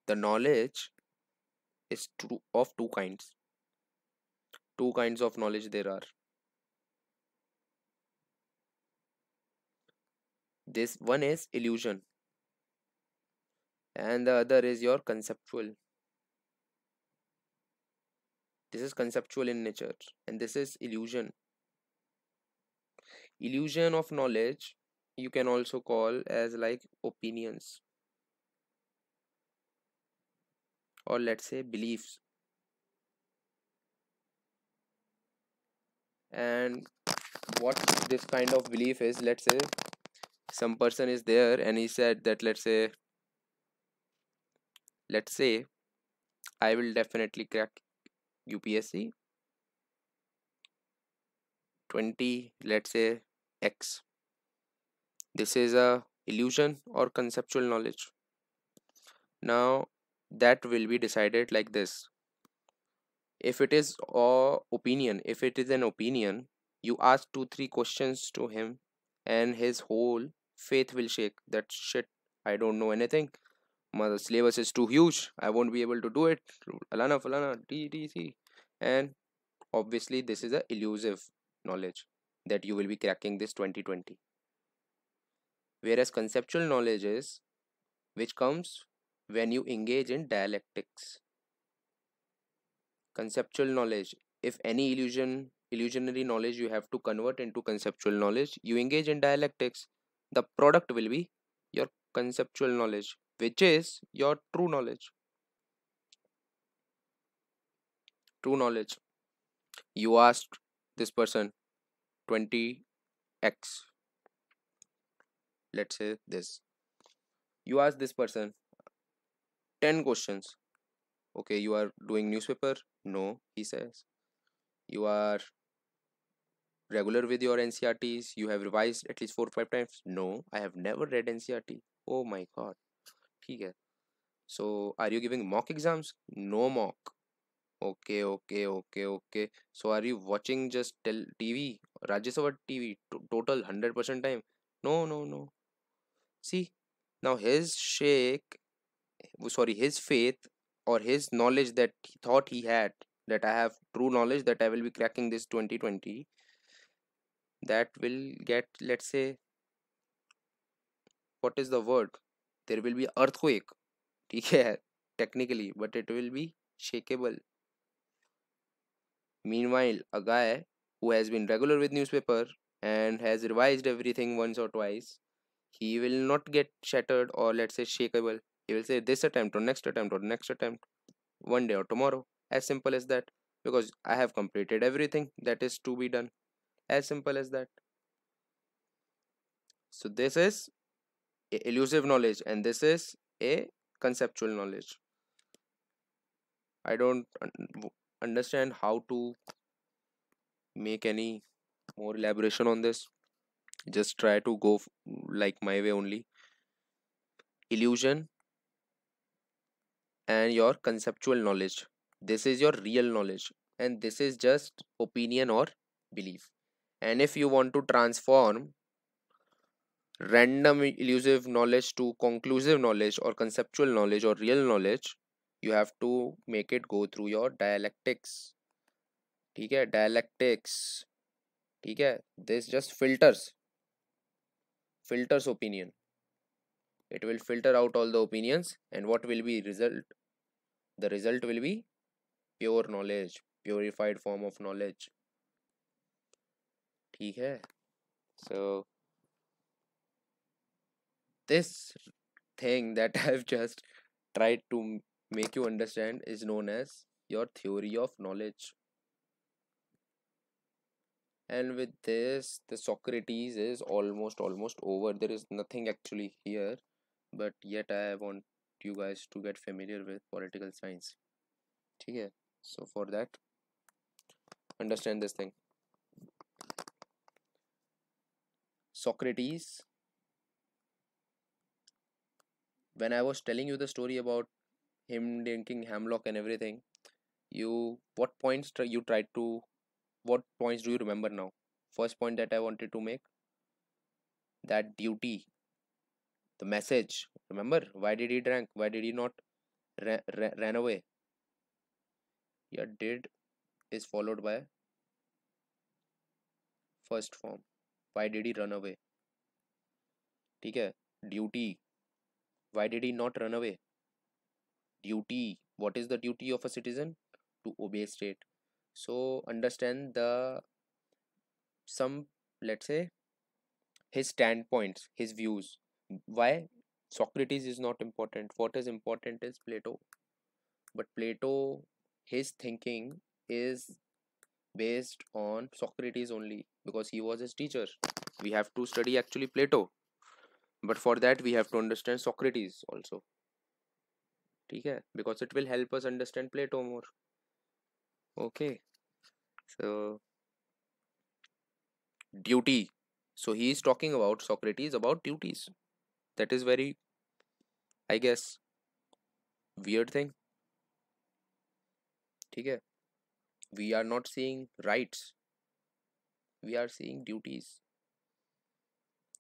The knowledge is two, of two kinds. Two kinds of knowledge there are. This one is illusion and the other is your conceptual this is conceptual in nature and this is illusion illusion of knowledge you can also call as like opinions or let's say beliefs and what this kind of belief is let's say some person is there and he said that let's say let's say i will definitely crack upsc 20 let's say x this is a illusion or conceptual knowledge now that will be decided like this if it is a opinion if it is an opinion you ask two three questions to him and his whole faith will shake that shit i don't know anything my syllabus is too huge i won't be able to do it alana falana ddc and obviously this is a elusive knowledge that you will be cracking this 2020 whereas conceptual knowledge is which comes when you engage in dialectics conceptual knowledge if any illusion illusionary knowledge you have to convert into conceptual knowledge you engage in dialectics the product will be your conceptual knowledge which is your true knowledge true knowledge you asked this person 20x let's say this you ask this person 10 questions okay you are doing newspaper no he says you are regular with your ncrts you have revised at least four or five times no i have never read ncrt oh my god Okay. so are you giving mock exams no mock okay okay okay okay so are you watching just tell tv rajya tv total 100% time no no no See, now his shake, sorry, his faith or his knowledge that he thought he had, that I have true knowledge that I will be cracking this 2020, that will get, let's say, what is the word? There will be earthquake. Technically, but it will be shakeable. Meanwhile, a guy who has been regular with newspaper and has revised everything once or twice he will not get shattered or let's say shakeable he will say this attempt or next attempt or next attempt one day or tomorrow as simple as that because i have completed everything that is to be done as simple as that so this is elusive knowledge and this is a conceptual knowledge i don't un understand how to make any more elaboration on this just try to go like my way only illusion and your conceptual knowledge this is your real knowledge and this is just opinion or belief and if you want to transform random elusive knowledge to conclusive knowledge or conceptual knowledge or real knowledge you have to make it go through your dialectics Okay, dialectics Okay, this just filters filters opinion it will filter out all the opinions and what will be result the result will be pure knowledge purified form of knowledge Okay. so this thing that I've just tried to make you understand is known as your theory of knowledge and with this the socrates is almost almost over there is nothing actually here but yet i want you guys to get familiar with political science okay so for that understand this thing socrates when i was telling you the story about him drinking hemlock and everything you what points you tried to what points do you remember now first point that i wanted to make that duty the message remember why did he drink why did he not ra- ra- ran away yeah did is followed by first form why did he run away Okay. Duty. Why did he not run away? Duty. What is the duty of a citizen to obey state? so understand the some let's say his standpoints his views why socrates is not important what is important is plato but plato his thinking is based on socrates only because he was his teacher we have to study actually plato but for that we have to understand socrates also Okay, because it will help us understand Plato more. Okay. So duty so he is talking about socrates about duties that is very i guess weird thing Okay, we are not seeing rights we are seeing duties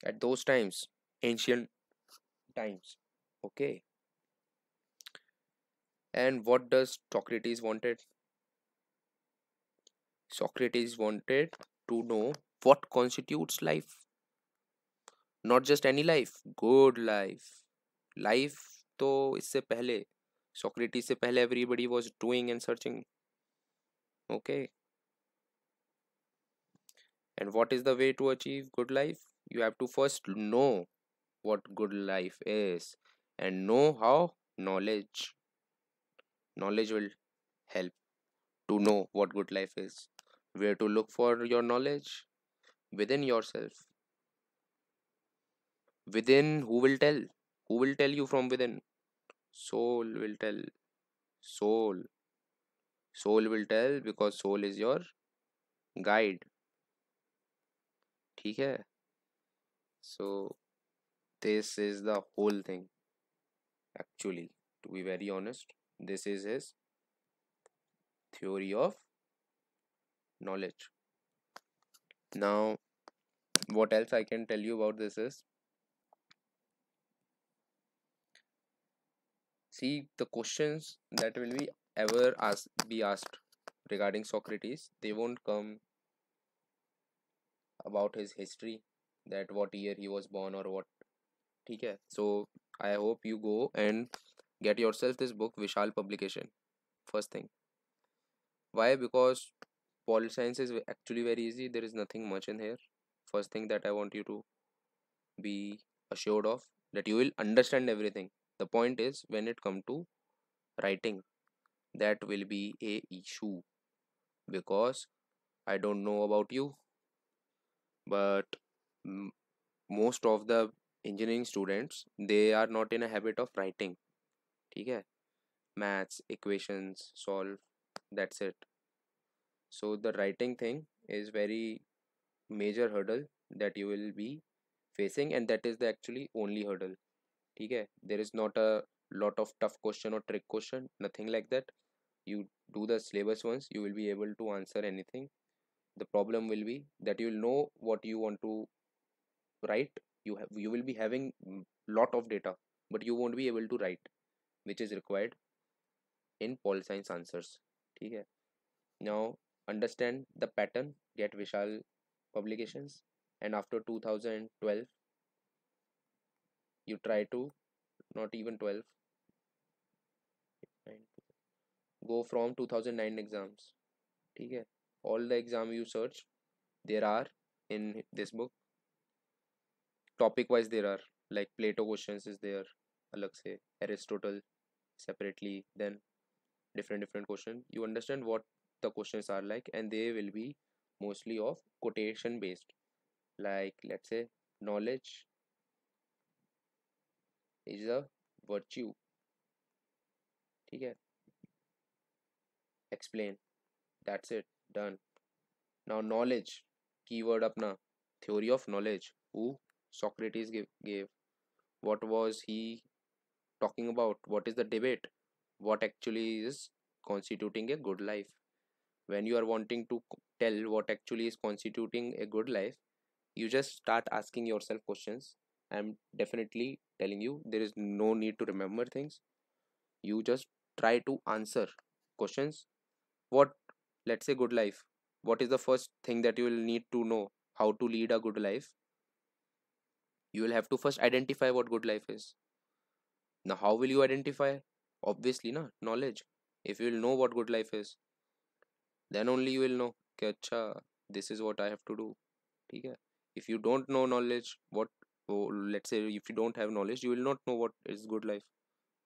at those times ancient times okay and what does socrates wanted Socrates wanted to know what constitutes life. Not just any life, good life. Life to isse pehle. Socrates se pehle everybody was doing and searching. Okay. And what is the way to achieve good life? You have to first know what good life is and know how knowledge. Knowledge will help to know what good life is where to look for your knowledge within yourself within who will tell who will tell you from within soul will tell soul soul will tell because soul is your guide ठीक है so this is the whole thing actually to be very honest this is his theory of knowledge now what else i can tell you about this is see the questions that will be ever as be asked regarding socrates they won't come about his history that what year he was born or what Okay. so I hope you go and get yourself this book Vishal publication first thing why because Poli science is actually very easy. There is nothing much in here. First thing that I want you to be assured of that you will understand everything. The point is when it come to writing, that will be a issue because I don't know about you, but most of the engineering students they are not in a habit of writing. ठीक है maths equations, solve, that's it so the writing thing is very major hurdle that you will be facing and that is the actually only hurdle Okay, there is not a lot of tough question or trick question nothing like that you do the syllabus once you will be able to answer anything the problem will be that you will know what you want to write you have you will be having lot of data but you won't be able to write which is required in pol science answers Okay, now understand the pattern get Vishal publications and after 2012 you try to not even 12 go from 2009 exams okay all the exam you search there are in this book topic wise there are like plato questions is there alag aristotle separately then different different question you understand what the questions are like and they will be mostly of quotation based like let's say knowledge is a virtue Okay, explain. That's it. Done. Now, knowledge. Keyword: keyword अपना of knowledge who socrates Socrates gave. what was he talking about what is the debate what actually is constituting a good life when you are wanting to tell what actually is constituting a good life you just start asking yourself questions i'm definitely telling you there is no need to remember things you just try to answer questions what let's say good life what is the first thing that you will need to know how to lead a good life you will have to first identify what good life is now how will you identify obviously na knowledge if you will know what good life is then only you will know कि this is what I have to do ठीक if you don't know knowledge what oh, let's say if you don't have knowledge you will not know what is good life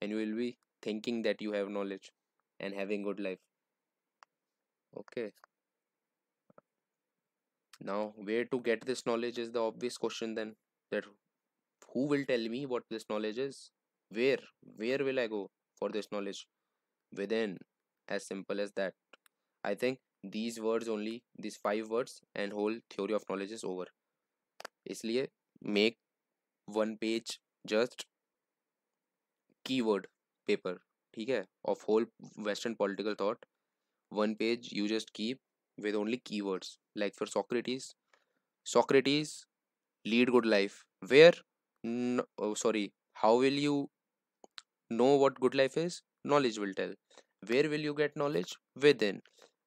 and you will be thinking that you have knowledge and having good life okay now where to get this knowledge is the obvious question then that who will tell me what this knowledge is where where will i go for this knowledge within as simple as that I think these words only, these five words and whole theory of knowledge is over. इसलिए make one page just keyword paper ठीक है of whole Western political thought one page you just keep with only keywords like for Socrates Socrates lead good life where no, oh, sorry how will you know what good life is knowledge will tell where will you get knowledge within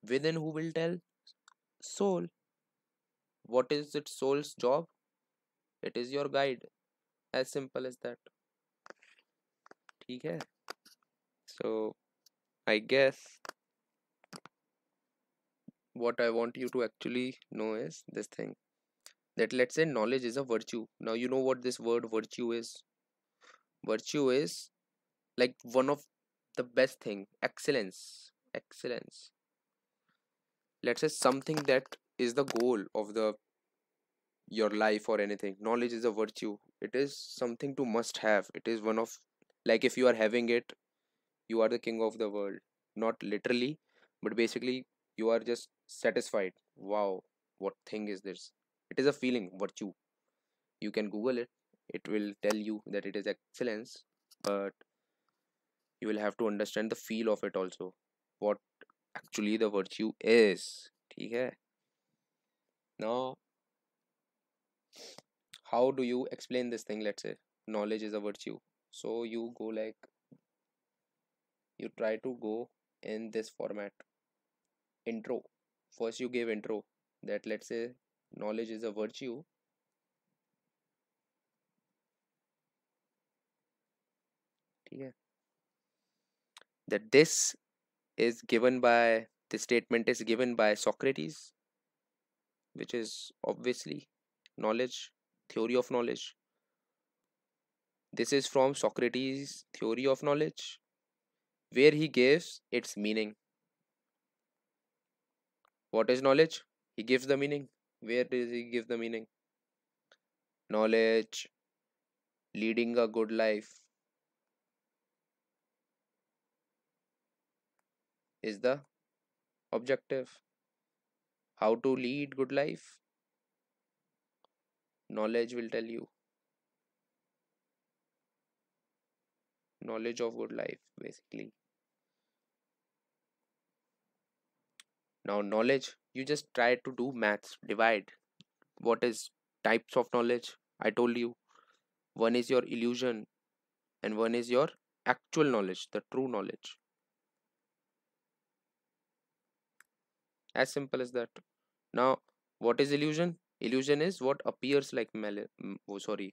within who will tell soul what is its soul's job it is your guide as simple as that ठीक है so i guess what i want you to actually know is this thing that let's say knowledge is a virtue now you know what this word virtue is virtue is like one of the best thing excellence excellence let's say something that is the goal of the your life or anything knowledge is a virtue it is something to must have it is one of like if you are having it you are the king of the world not literally but basically you are just satisfied wow what thing is this it is a feeling virtue you can google it it will tell you that it is excellence but you will have to understand the feel of it also what actually the virtue is ठीक now how do you explain this thing let's say knowledge is a virtue so you go like you try to go in this format intro first you give intro that let's say knowledge is a virtue that this is given by the statement is given by Socrates, which is obviously knowledge, theory of knowledge. This is from Socrates' theory of knowledge, where he gives its meaning. What is knowledge? He gives the meaning. Where does he give the meaning? Knowledge, leading a good life, is the objective how to lead good life knowledge will tell you knowledge of good life basically now knowledge you just try to do maths divide what is types of knowledge i told you one is your illusion and one is your actual knowledge the true knowledge as simple as that now what is illusion illusion is what appears like mal- oh, sorry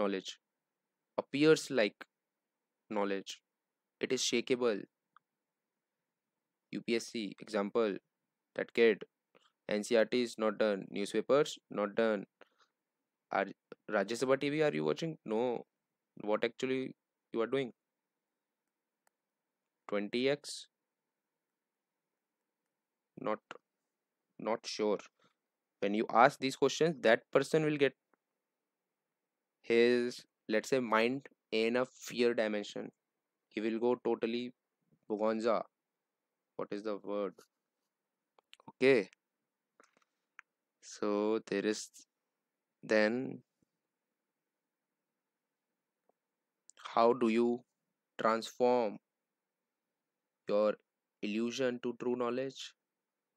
knowledge appears like knowledge it is shakeable upsc example that kid ncrt is not done newspapers not done are Rajya Sabha TV are you watching? No. What actually you are doing? 20x not not sure when you ask these questions that person will get his let's say mind in a fear dimension he will go totally bogonza what is the word okay so there is then how do you transform your illusion to true knowledge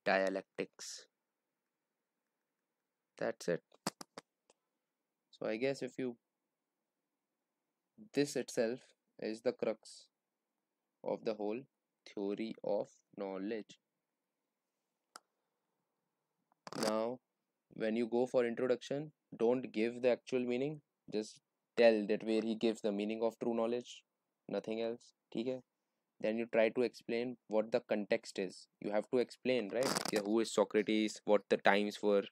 dialectics that's it so I guess if you this itself is the crux of the whole theory of knowledge now when you go for introduction don't give the actual meaning just tell that where he gives the meaning of true knowledge nothing else ठीक है then you try to explain what the context is you have to explain right yeah, who is socrates what the times were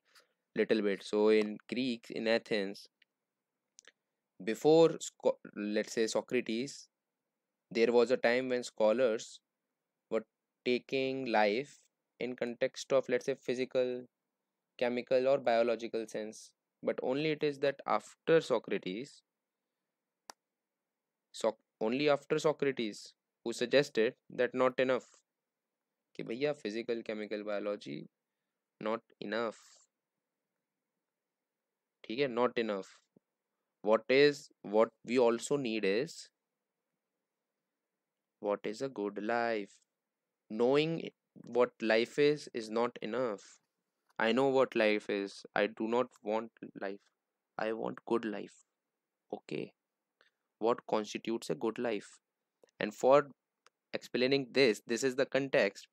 little bit so in greek in athens before let's say socrates there was a time when scholars were taking life in context of let's say physical chemical or biological sense but only it is that after socrates so only after socrates who suggested that not enough कि भैया physical chemical biology not enough Okay, not enough what is what we also need is what is a good life knowing what life is is not enough i know what life is i do not want life i want good life okay what constitutes a good life and for explaining this this is the context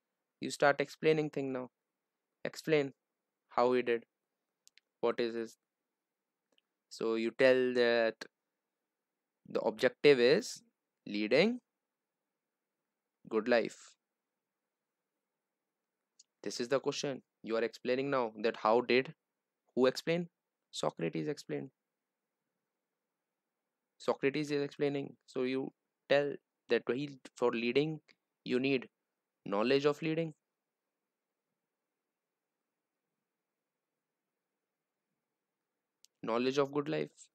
you start explaining thing now explain how he did what is his so you tell that the objective is leading good life this is the question you are explaining now that how did who explain socrates explained socrates is explaining so you tell that way, for leading you need knowledge of leading knowledge of good life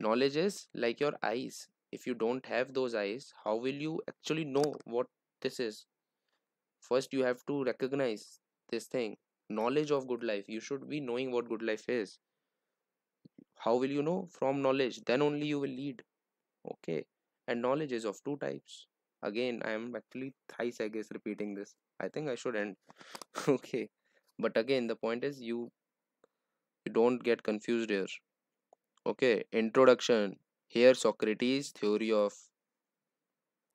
knowledge is like your eyes if you don't have those eyes how will you actually know what this is first you have to recognize this thing knowledge of good life you should be knowing what good life is how will you know from knowledge then only you will lead okay and knowledge is of two types again i am actually thrice i guess repeating this i think i should end okay but again the point is you, you don't get confused here okay introduction here socrates theory of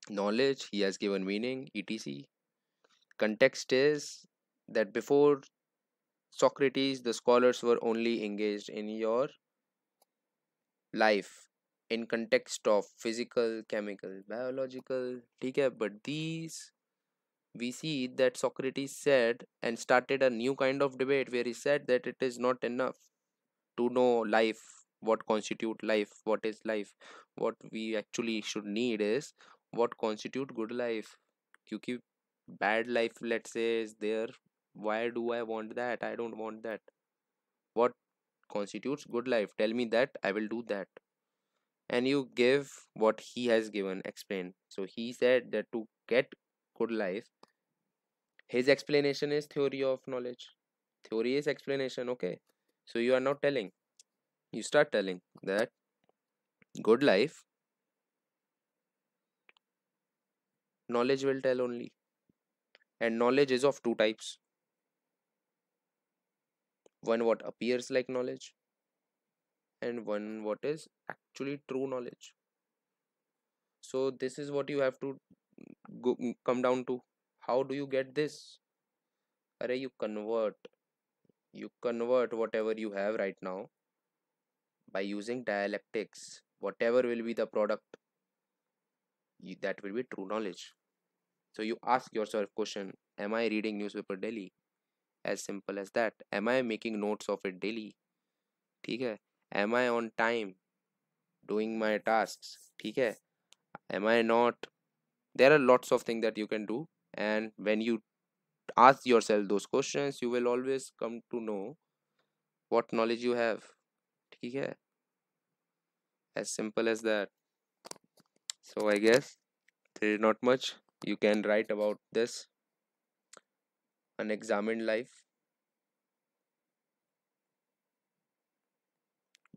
knowledge he has given meaning etc context is that before socrates the scholars were only engaged in your life in context of physical chemical biological okay but these we see that socrates said and started a new kind of debate where he said that it is not enough to know life what constitute life what is life what we actually should need is what constitute good life क्योंकि bad life let's say is there why do i want that i don't want that what constitutes good life tell me that i will do that and you give what he has given explain so he said that to get good life his explanation is theory of knowledge theory is explanation okay so you are now telling you start telling that good life knowledge will tell only and knowledge is of two types one what appears like knowledge and one what is actually true knowledge so this is what you have to go mm, come down to how do you get this array you convert you convert whatever you have right now by using dialectics whatever will be the product you, that will be true knowledge so you ask yourself question am i reading newspaper daily as simple as that am i making notes of it daily ठीक है am i on time doing my tasks okay am i not there are lots of things that you can do and when you ask yourself those questions you will always come to know what knowledge you have okay as simple as that so i guess there is not much you can write about this unexamined life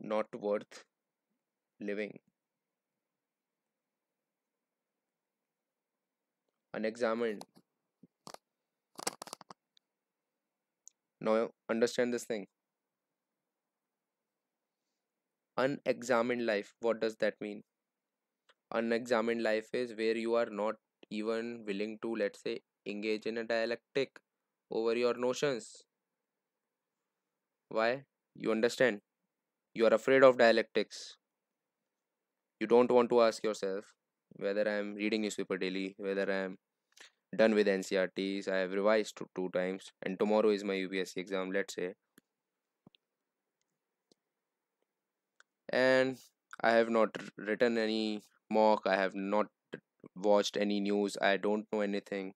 not worth living. Unexamined. Now understand this thing. Unexamined life, what does that mean? Unexamined life is where you are not even willing to, let's say, engage in a dialectic over your notions. Why? You understand? you are afraid of dialectics you don't want to ask yourself whether i am reading newspaper daily whether i am done with ncrts i have revised two times and tomorrow is my upsc exam let's say and i have not written any mock i have not watched any news i don't know anything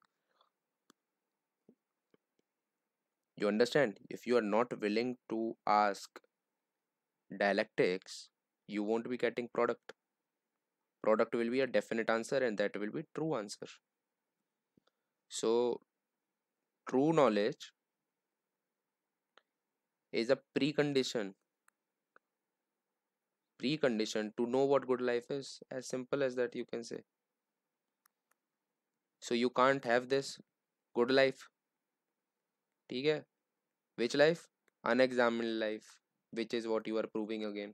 you understand if you are not willing to ask dialectics, you won't be getting product. Product will be a definite answer and that will be true answer. So, true knowledge is a precondition precondition to know what good life is as simple as that you can say so you can't have this good life ठीक है which life unexamined life which is what you are proving again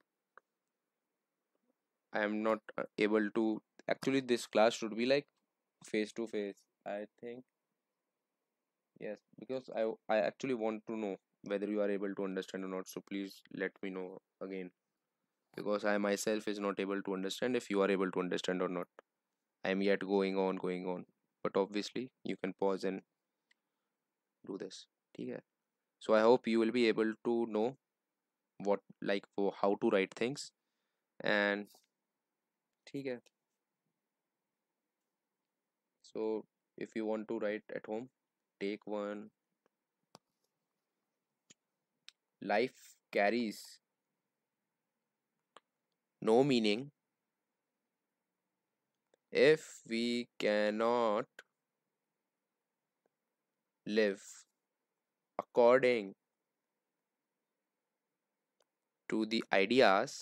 i am not uh, able to actually this class should be like face to face i think yes because i i actually want to know whether you are able to understand or not so please let me know again because i myself is not able to understand if you are able to understand or not i am yet going on going on but obviously you can pause and do this so i hope you will be able to know what like for how to write things and okay. so if you want to write at home take one life carries no meaning if we cannot live according to the ideas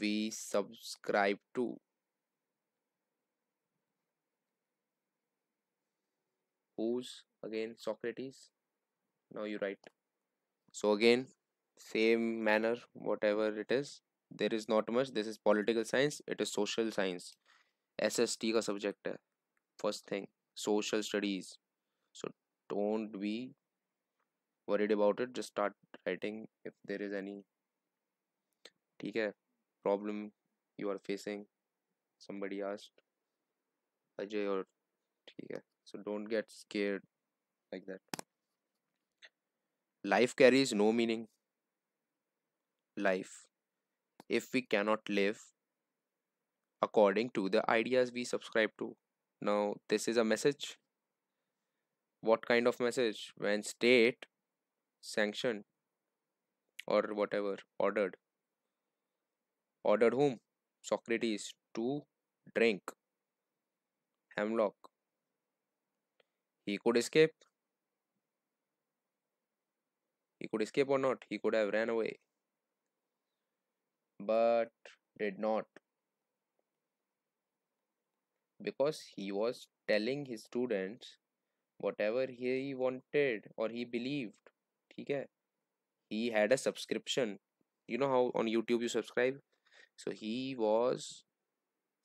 we subscribe to. Who's again Socrates? Now you write. So again, same manner, whatever it is. There is not much. This is political science. It is social science. SST का subject है thing, social studies. So don't be worried about it just start writing if there is any okay, problem you are facing somebody asked Ajay or okay, so don't get scared like that life carries no meaning life if we cannot live according to the ideas we subscribe to now this is a message what kind of message when state sanctioned or whatever ordered ordered whom socrates to drink hemlock he could escape he could escape or not he could have ran away but did not because he was telling his students whatever he wanted or he believed ठीक he had a subscription you know how on youtube you subscribe so he was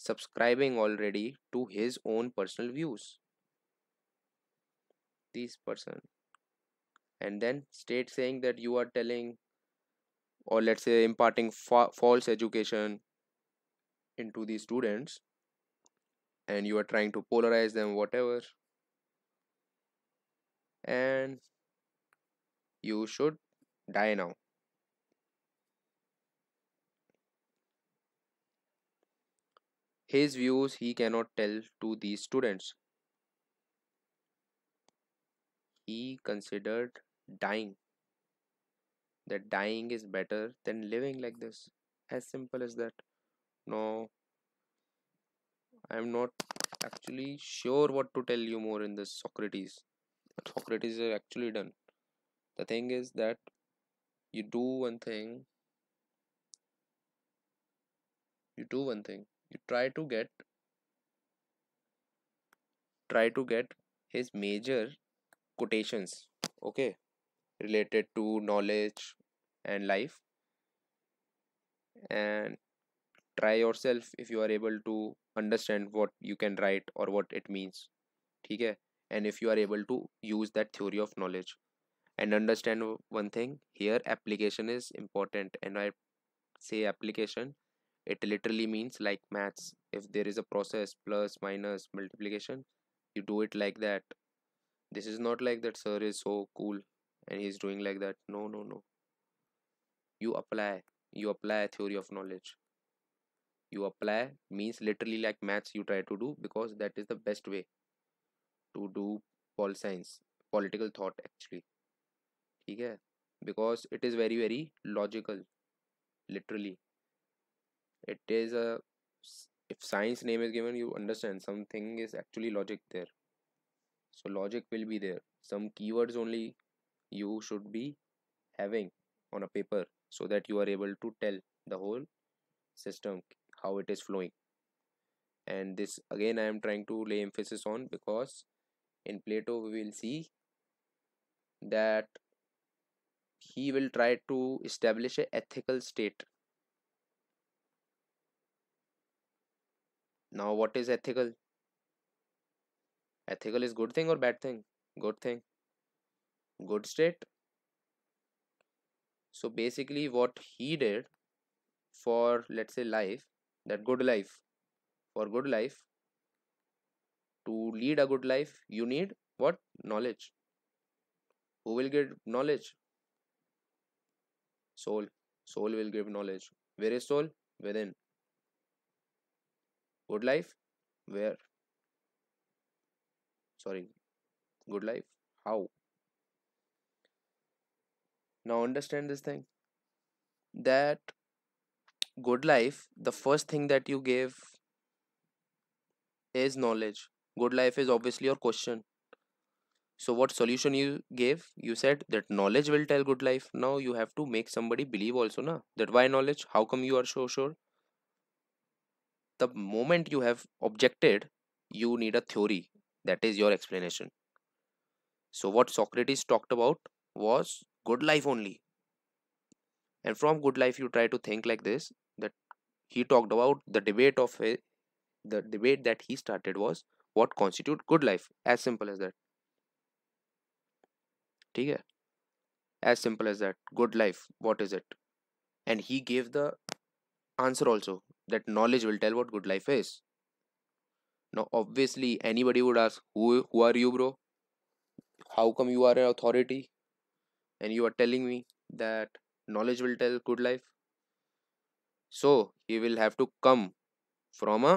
subscribing already to his own personal views this person and then state saying that you are telling or let's say imparting false education into these students and you are trying to polarize them whatever and you should die now. His views he cannot tell to these students. He considered dying. That dying is better than living like this. As simple as that. No, I'm not actually sure what to tell you more in this Socrates. Socrates is actually done the thing is that you do one thing you do one thing you try to get try to get his major quotations okay related to knowledge and life and try yourself if you are able to understand what you can write or what it means okay and if you are able to use that theory of knowledge and understand one thing here application is important and i say application it literally means like maths if there is a process plus minus multiplication you do it like that this is not like that sir is so cool and he's doing like that no no no you apply you apply a theory of knowledge you apply means literally like maths you try to do because that is the best way to do pol science political thought actually ठीक है because very is very very logical literally if science name is given you understand something is actually logic there so logic will be there some keywords only you should be having on a paper so that you are able to tell the whole system how it is flowing and this again i am trying to lay emphasis on because in plato we will see that he will try to establish a ethical state now what is ethical ethical is good thing or bad thing good thing good state so basically what he did for let's say life that good life for good life to lead a good life you need what knowledge who will get knowledge soul soul will give knowledge where is soul within good life where sorry good life how now understand this thing that good life the first thing that you gave is knowledge good life is obviously your question so what solution you gave you said that knowledge will tell good life now you have to make somebody believe also na that why knowledge how come you are so sure the moment you have objected you need a theory that is your explanation so what socrates talked about was good life only and from good life you try to think like this that he talked about the debate of eh, the debate that he started was what constitute good life as simple as that ठीक as simple as that. Good life, what is it? And he gave the answer also that knowledge will tell what good life is. now obviously anybody would ask who who are you bro how come you are an authority and you are telling me that knowledge will tell good life so he will have to come from a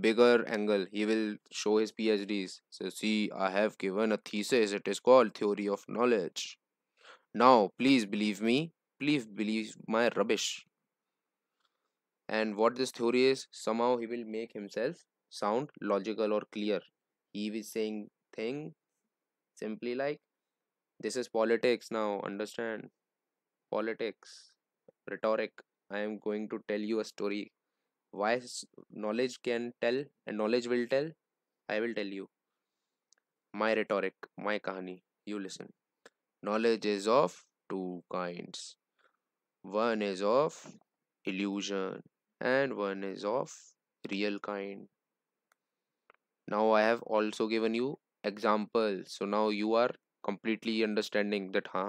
bigger angle he will show his phds so see i have given a thesis it is called theory of knowledge now please believe me please believe my rubbish and what this theory is somehow he will make himself sound logical or clear he is saying thing simply like this is politics now understand politics rhetoric i am going to tell you a story why knowledge can tell and knowledge will tell i will tell you my rhetoric my kahani you listen knowledge is of two kinds one is of illusion and one is of real kind now i have also given you examples so now you are completely understanding that ha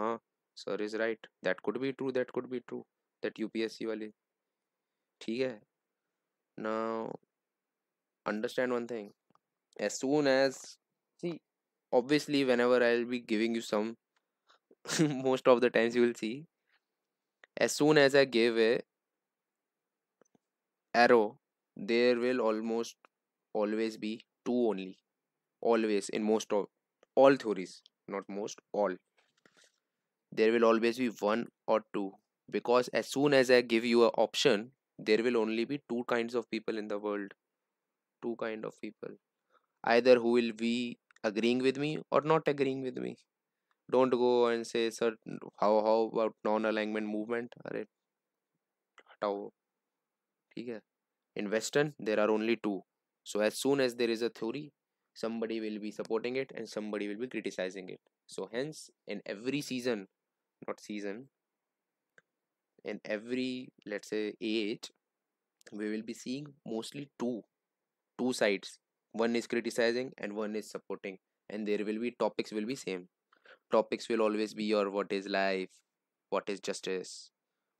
sir is right that could be true that could be true that upsc wale ठीक है now, understand one thing as soon as, see, obviously, whenever I'll be giving you some, most of the times you will see, as soon as I give a arrow, there will almost always be two only. Always in most of all theories, not most, all. There will always be one or two because as soon as I give you a option there will only be two kinds of people in the world two kind of people either who will be agreeing with me or not agreeing with me don't go and say sir how how about non alignment movement are how in western there are only two so as soon as there is a theory somebody will be supporting it and somebody will be criticizing it so hence in every season not season in every let's say age we will be seeing mostly two two sides one is criticizing and one is supporting and there will be topics will be same topics will always be your what is life what is justice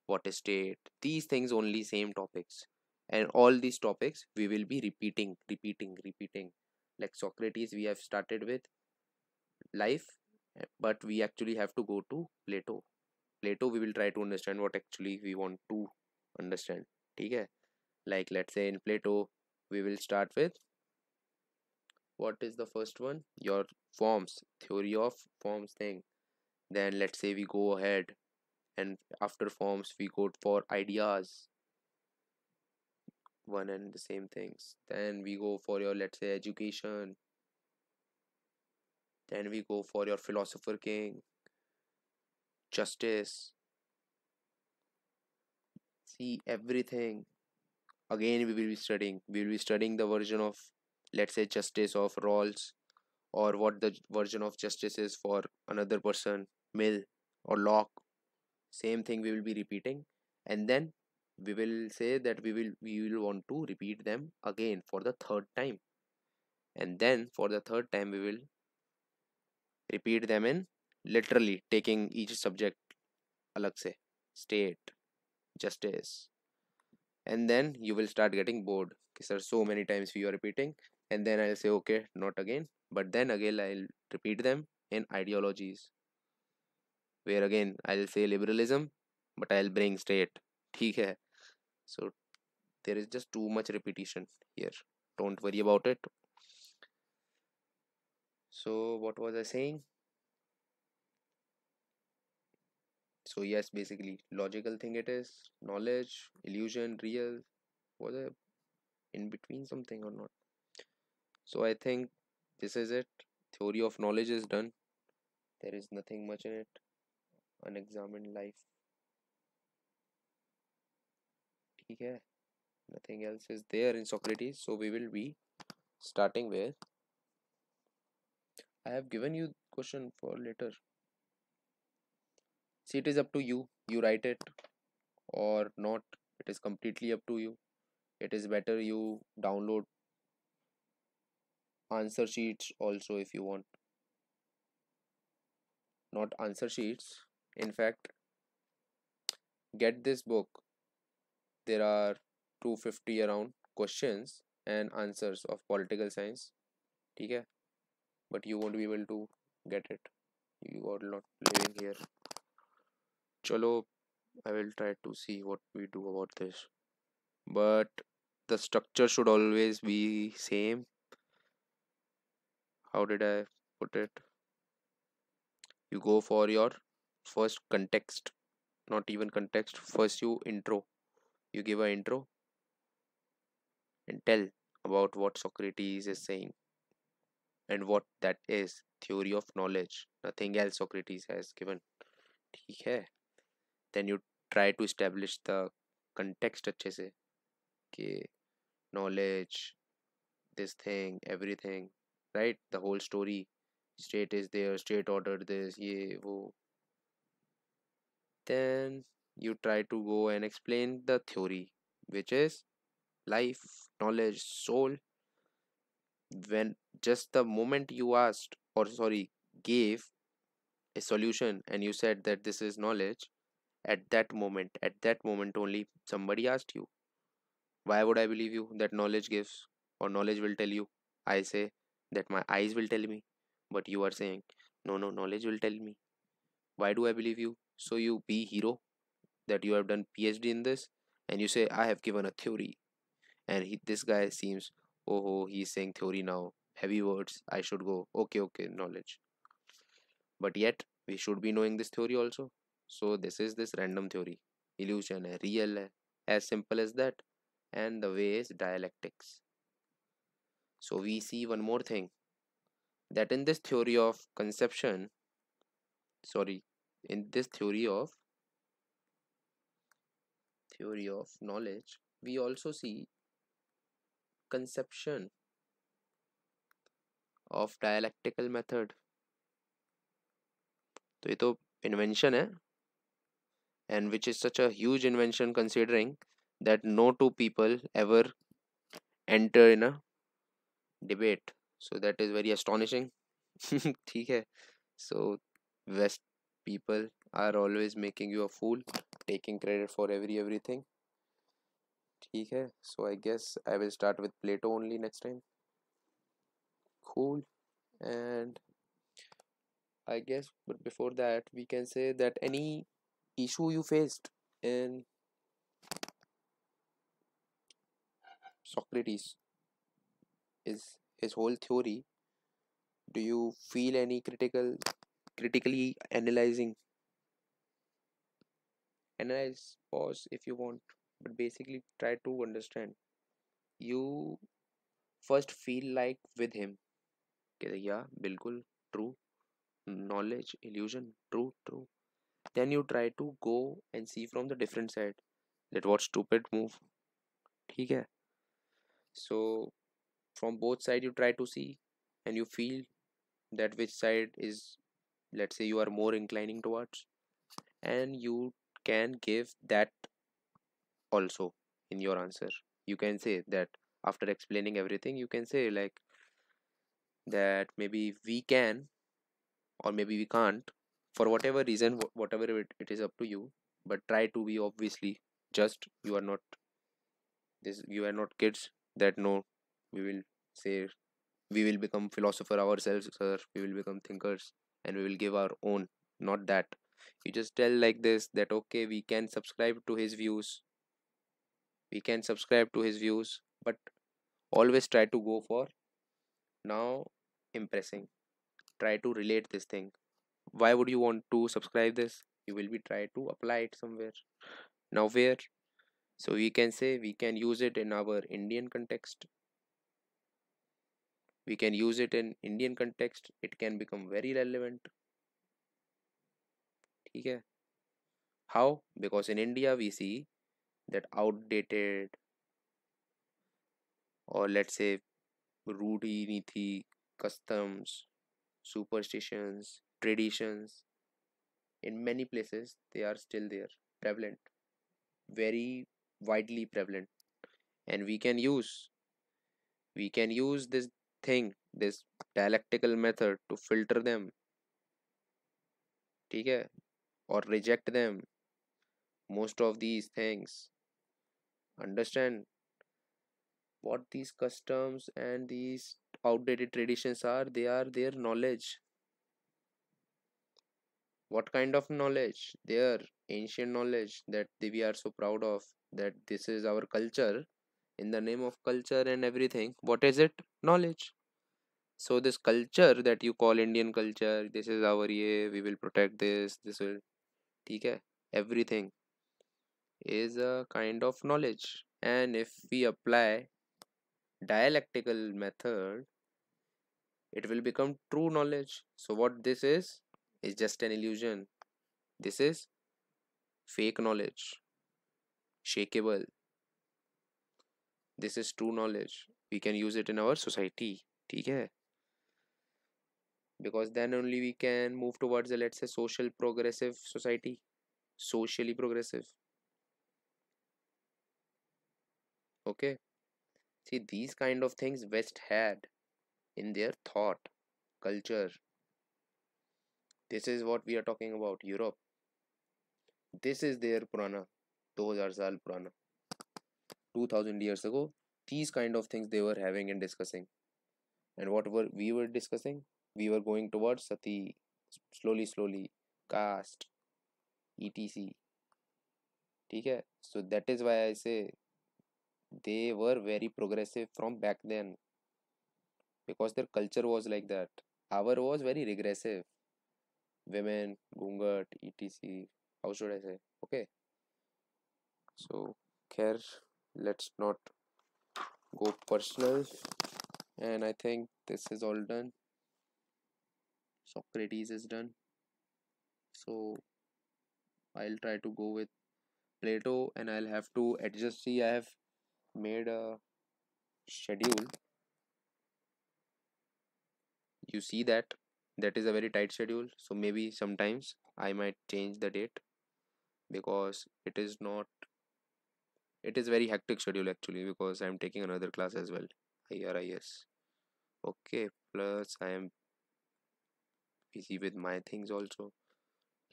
what is state these things only same topics and all these topics we will be repeating repeating repeating like socrates we have started with life eh, but we actually have to go to plato later we will try to understand what actually we want to understand Okay? like let's say in Plato we will start with what is the first one your forms theory of forms thing then let's say we go ahead and after forms we go for ideas one and the same things then we go for your let's say education then we go for your philosopher king justice see everything again we will be studying we will be studying the version of let's say justice of Rawls or what the version of justice is for another person Mill or Locke same thing we will be repeating and then we will say that we will we will want to repeat them again for the third time and then for the third time we will repeat them in literally taking each subject alag se state justice and then you will start getting bored there sir so many times we are repeating and then i'll say okay not again but then again i'll repeat them in ideologies where again i'll say liberalism but i'll bring state theek hai so there is just too much repetition here don't worry about it so what was i saying so yes basically logical thing it is knowledge illusion real was it in between something or not so i think this is it theory of knowledge is done there is nothing much in it unexamined life Okay. nothing else is there in Socrates so we will be starting with I have given you question for later see it is up to you you write it or not it is completely up to you it is better you download answer sheets also if you want not answer sheets in fact get this book there are 250 around questions and answers of political science okay but you won't be able to get it you are not living here chalo i will try to see what we do about this but the structure should always be same how did i put it you go for your first context not even context first you intro you give a intro and tell about what socrates is saying and what that is theory of knowledge nothing else socrates has given ठीक है then you try to establish the context achese, से knowledge this thing everything right the whole story state is there state order this ye wo then you try to go and explain the theory which is life knowledge soul when just the moment you asked or sorry gave a solution and you said that this is knowledge at that moment at that moment only somebody asked you why would i believe you that knowledge gives or knowledge will tell you i say that my eyes will tell me but you are saying no no knowledge will tell me why do i believe you so you be hero that you have done phd in this and you say i have given a theory and he, this guy seems oh, oh he's saying theory now heavy words i should go okay okay knowledge but yet we should be knowing this theory also so this is this random theory illusion है real as simple as that and the way is dialectics so we see one more thing that in this theory of conception sorry in this theory of theory of knowledge we also see conception of dialectical method तो ये तो invention है and which is such a huge invention considering that no two people ever enter in a debate so that is very astonishing ठीक है so west people are always making you a fool taking credit for every everything ठीक है so I guess I will start with Plato only next time cool and I guess but before that we can say that any issue you faced in Socrates is his whole theory. Do you feel any critical, critically analyzing? Analyze, pause if you want, but basically try to understand. You first feel like with him. Okay, yeah, bilkul, true. Knowledge, illusion, true, true then you try to go and see from the different side that what stupid move Okay. so from both side you try to see and you feel that which side is let's say you are more inclining towards and you can give that also in your answer you can say that after explaining everything you can say like that maybe we can or maybe we can't for whatever reason whatever it, it is up to you but try to be obviously just you are not this you are not kids that no we will say we will become philosopher ourselves sir. we will become thinkers and we will give our own not that you just tell like this that okay we can subscribe to his views we can subscribe to his views but always try to go for now impressing try to relate this thing why would you want to subscribe this you will be try to apply it somewhere now where so we can say we can use it in our indian context we can use it in indian context it can become very relevant Okay. how because in india we see that outdated or let's say रूढ़ी नीति customs superstitions traditions in many places they are still there prevalent very widely prevalent and we can use we can use this thing this dialectical method to filter them okay, or reject them most of these things understand what these customs and these outdated traditions are they are their knowledge what kind of knowledge their ancient knowledge that we are so proud of that this is our culture in the name of culture and everything what is it knowledge so this culture that you call indian culture this is our yeah we will protect this this will take everything is a kind of knowledge and if we apply dialectical method it will become true knowledge so what this is is just an illusion. This is fake knowledge, shakeable. This is true knowledge. We can use it in our society. Okay? Because then only we can move towards a let's say social progressive society. Socially progressive. Okay. See these kind of things West had in their thought, culture, this is what we are talking about europe this is their purana 2000 saal purana 2000 years ago these kind of things they were having and discussing and what were we were discussing we were going towards sati slowly slowly caste etc Okay, so that is why I say they were very progressive from back then because their culture was like that. Our was very regressive women gungat etc how should i say okay so care. let's not go personal and i think this is all done socrates is done so i'll try to go with plato and i'll have to adjust see i have made a schedule you see that that is a very tight schedule so maybe sometimes i might change the date because it is not it is very hectic schedule actually because i'm taking another class as well iris okay plus i am busy with my things also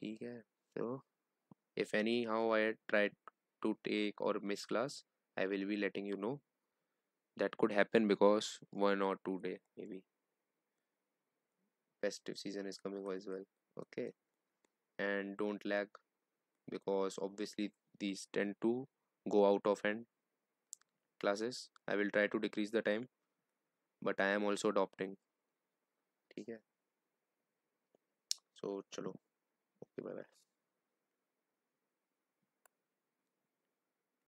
Okay, so if anyhow i try to take or miss class i will be letting you know that could happen because one or two day maybe festive season is coming as well okay and don't lag because obviously these tend to go out of hand classes i will try to decrease the time but i am also adopting Okay. So, chalo. Okay, bye bye.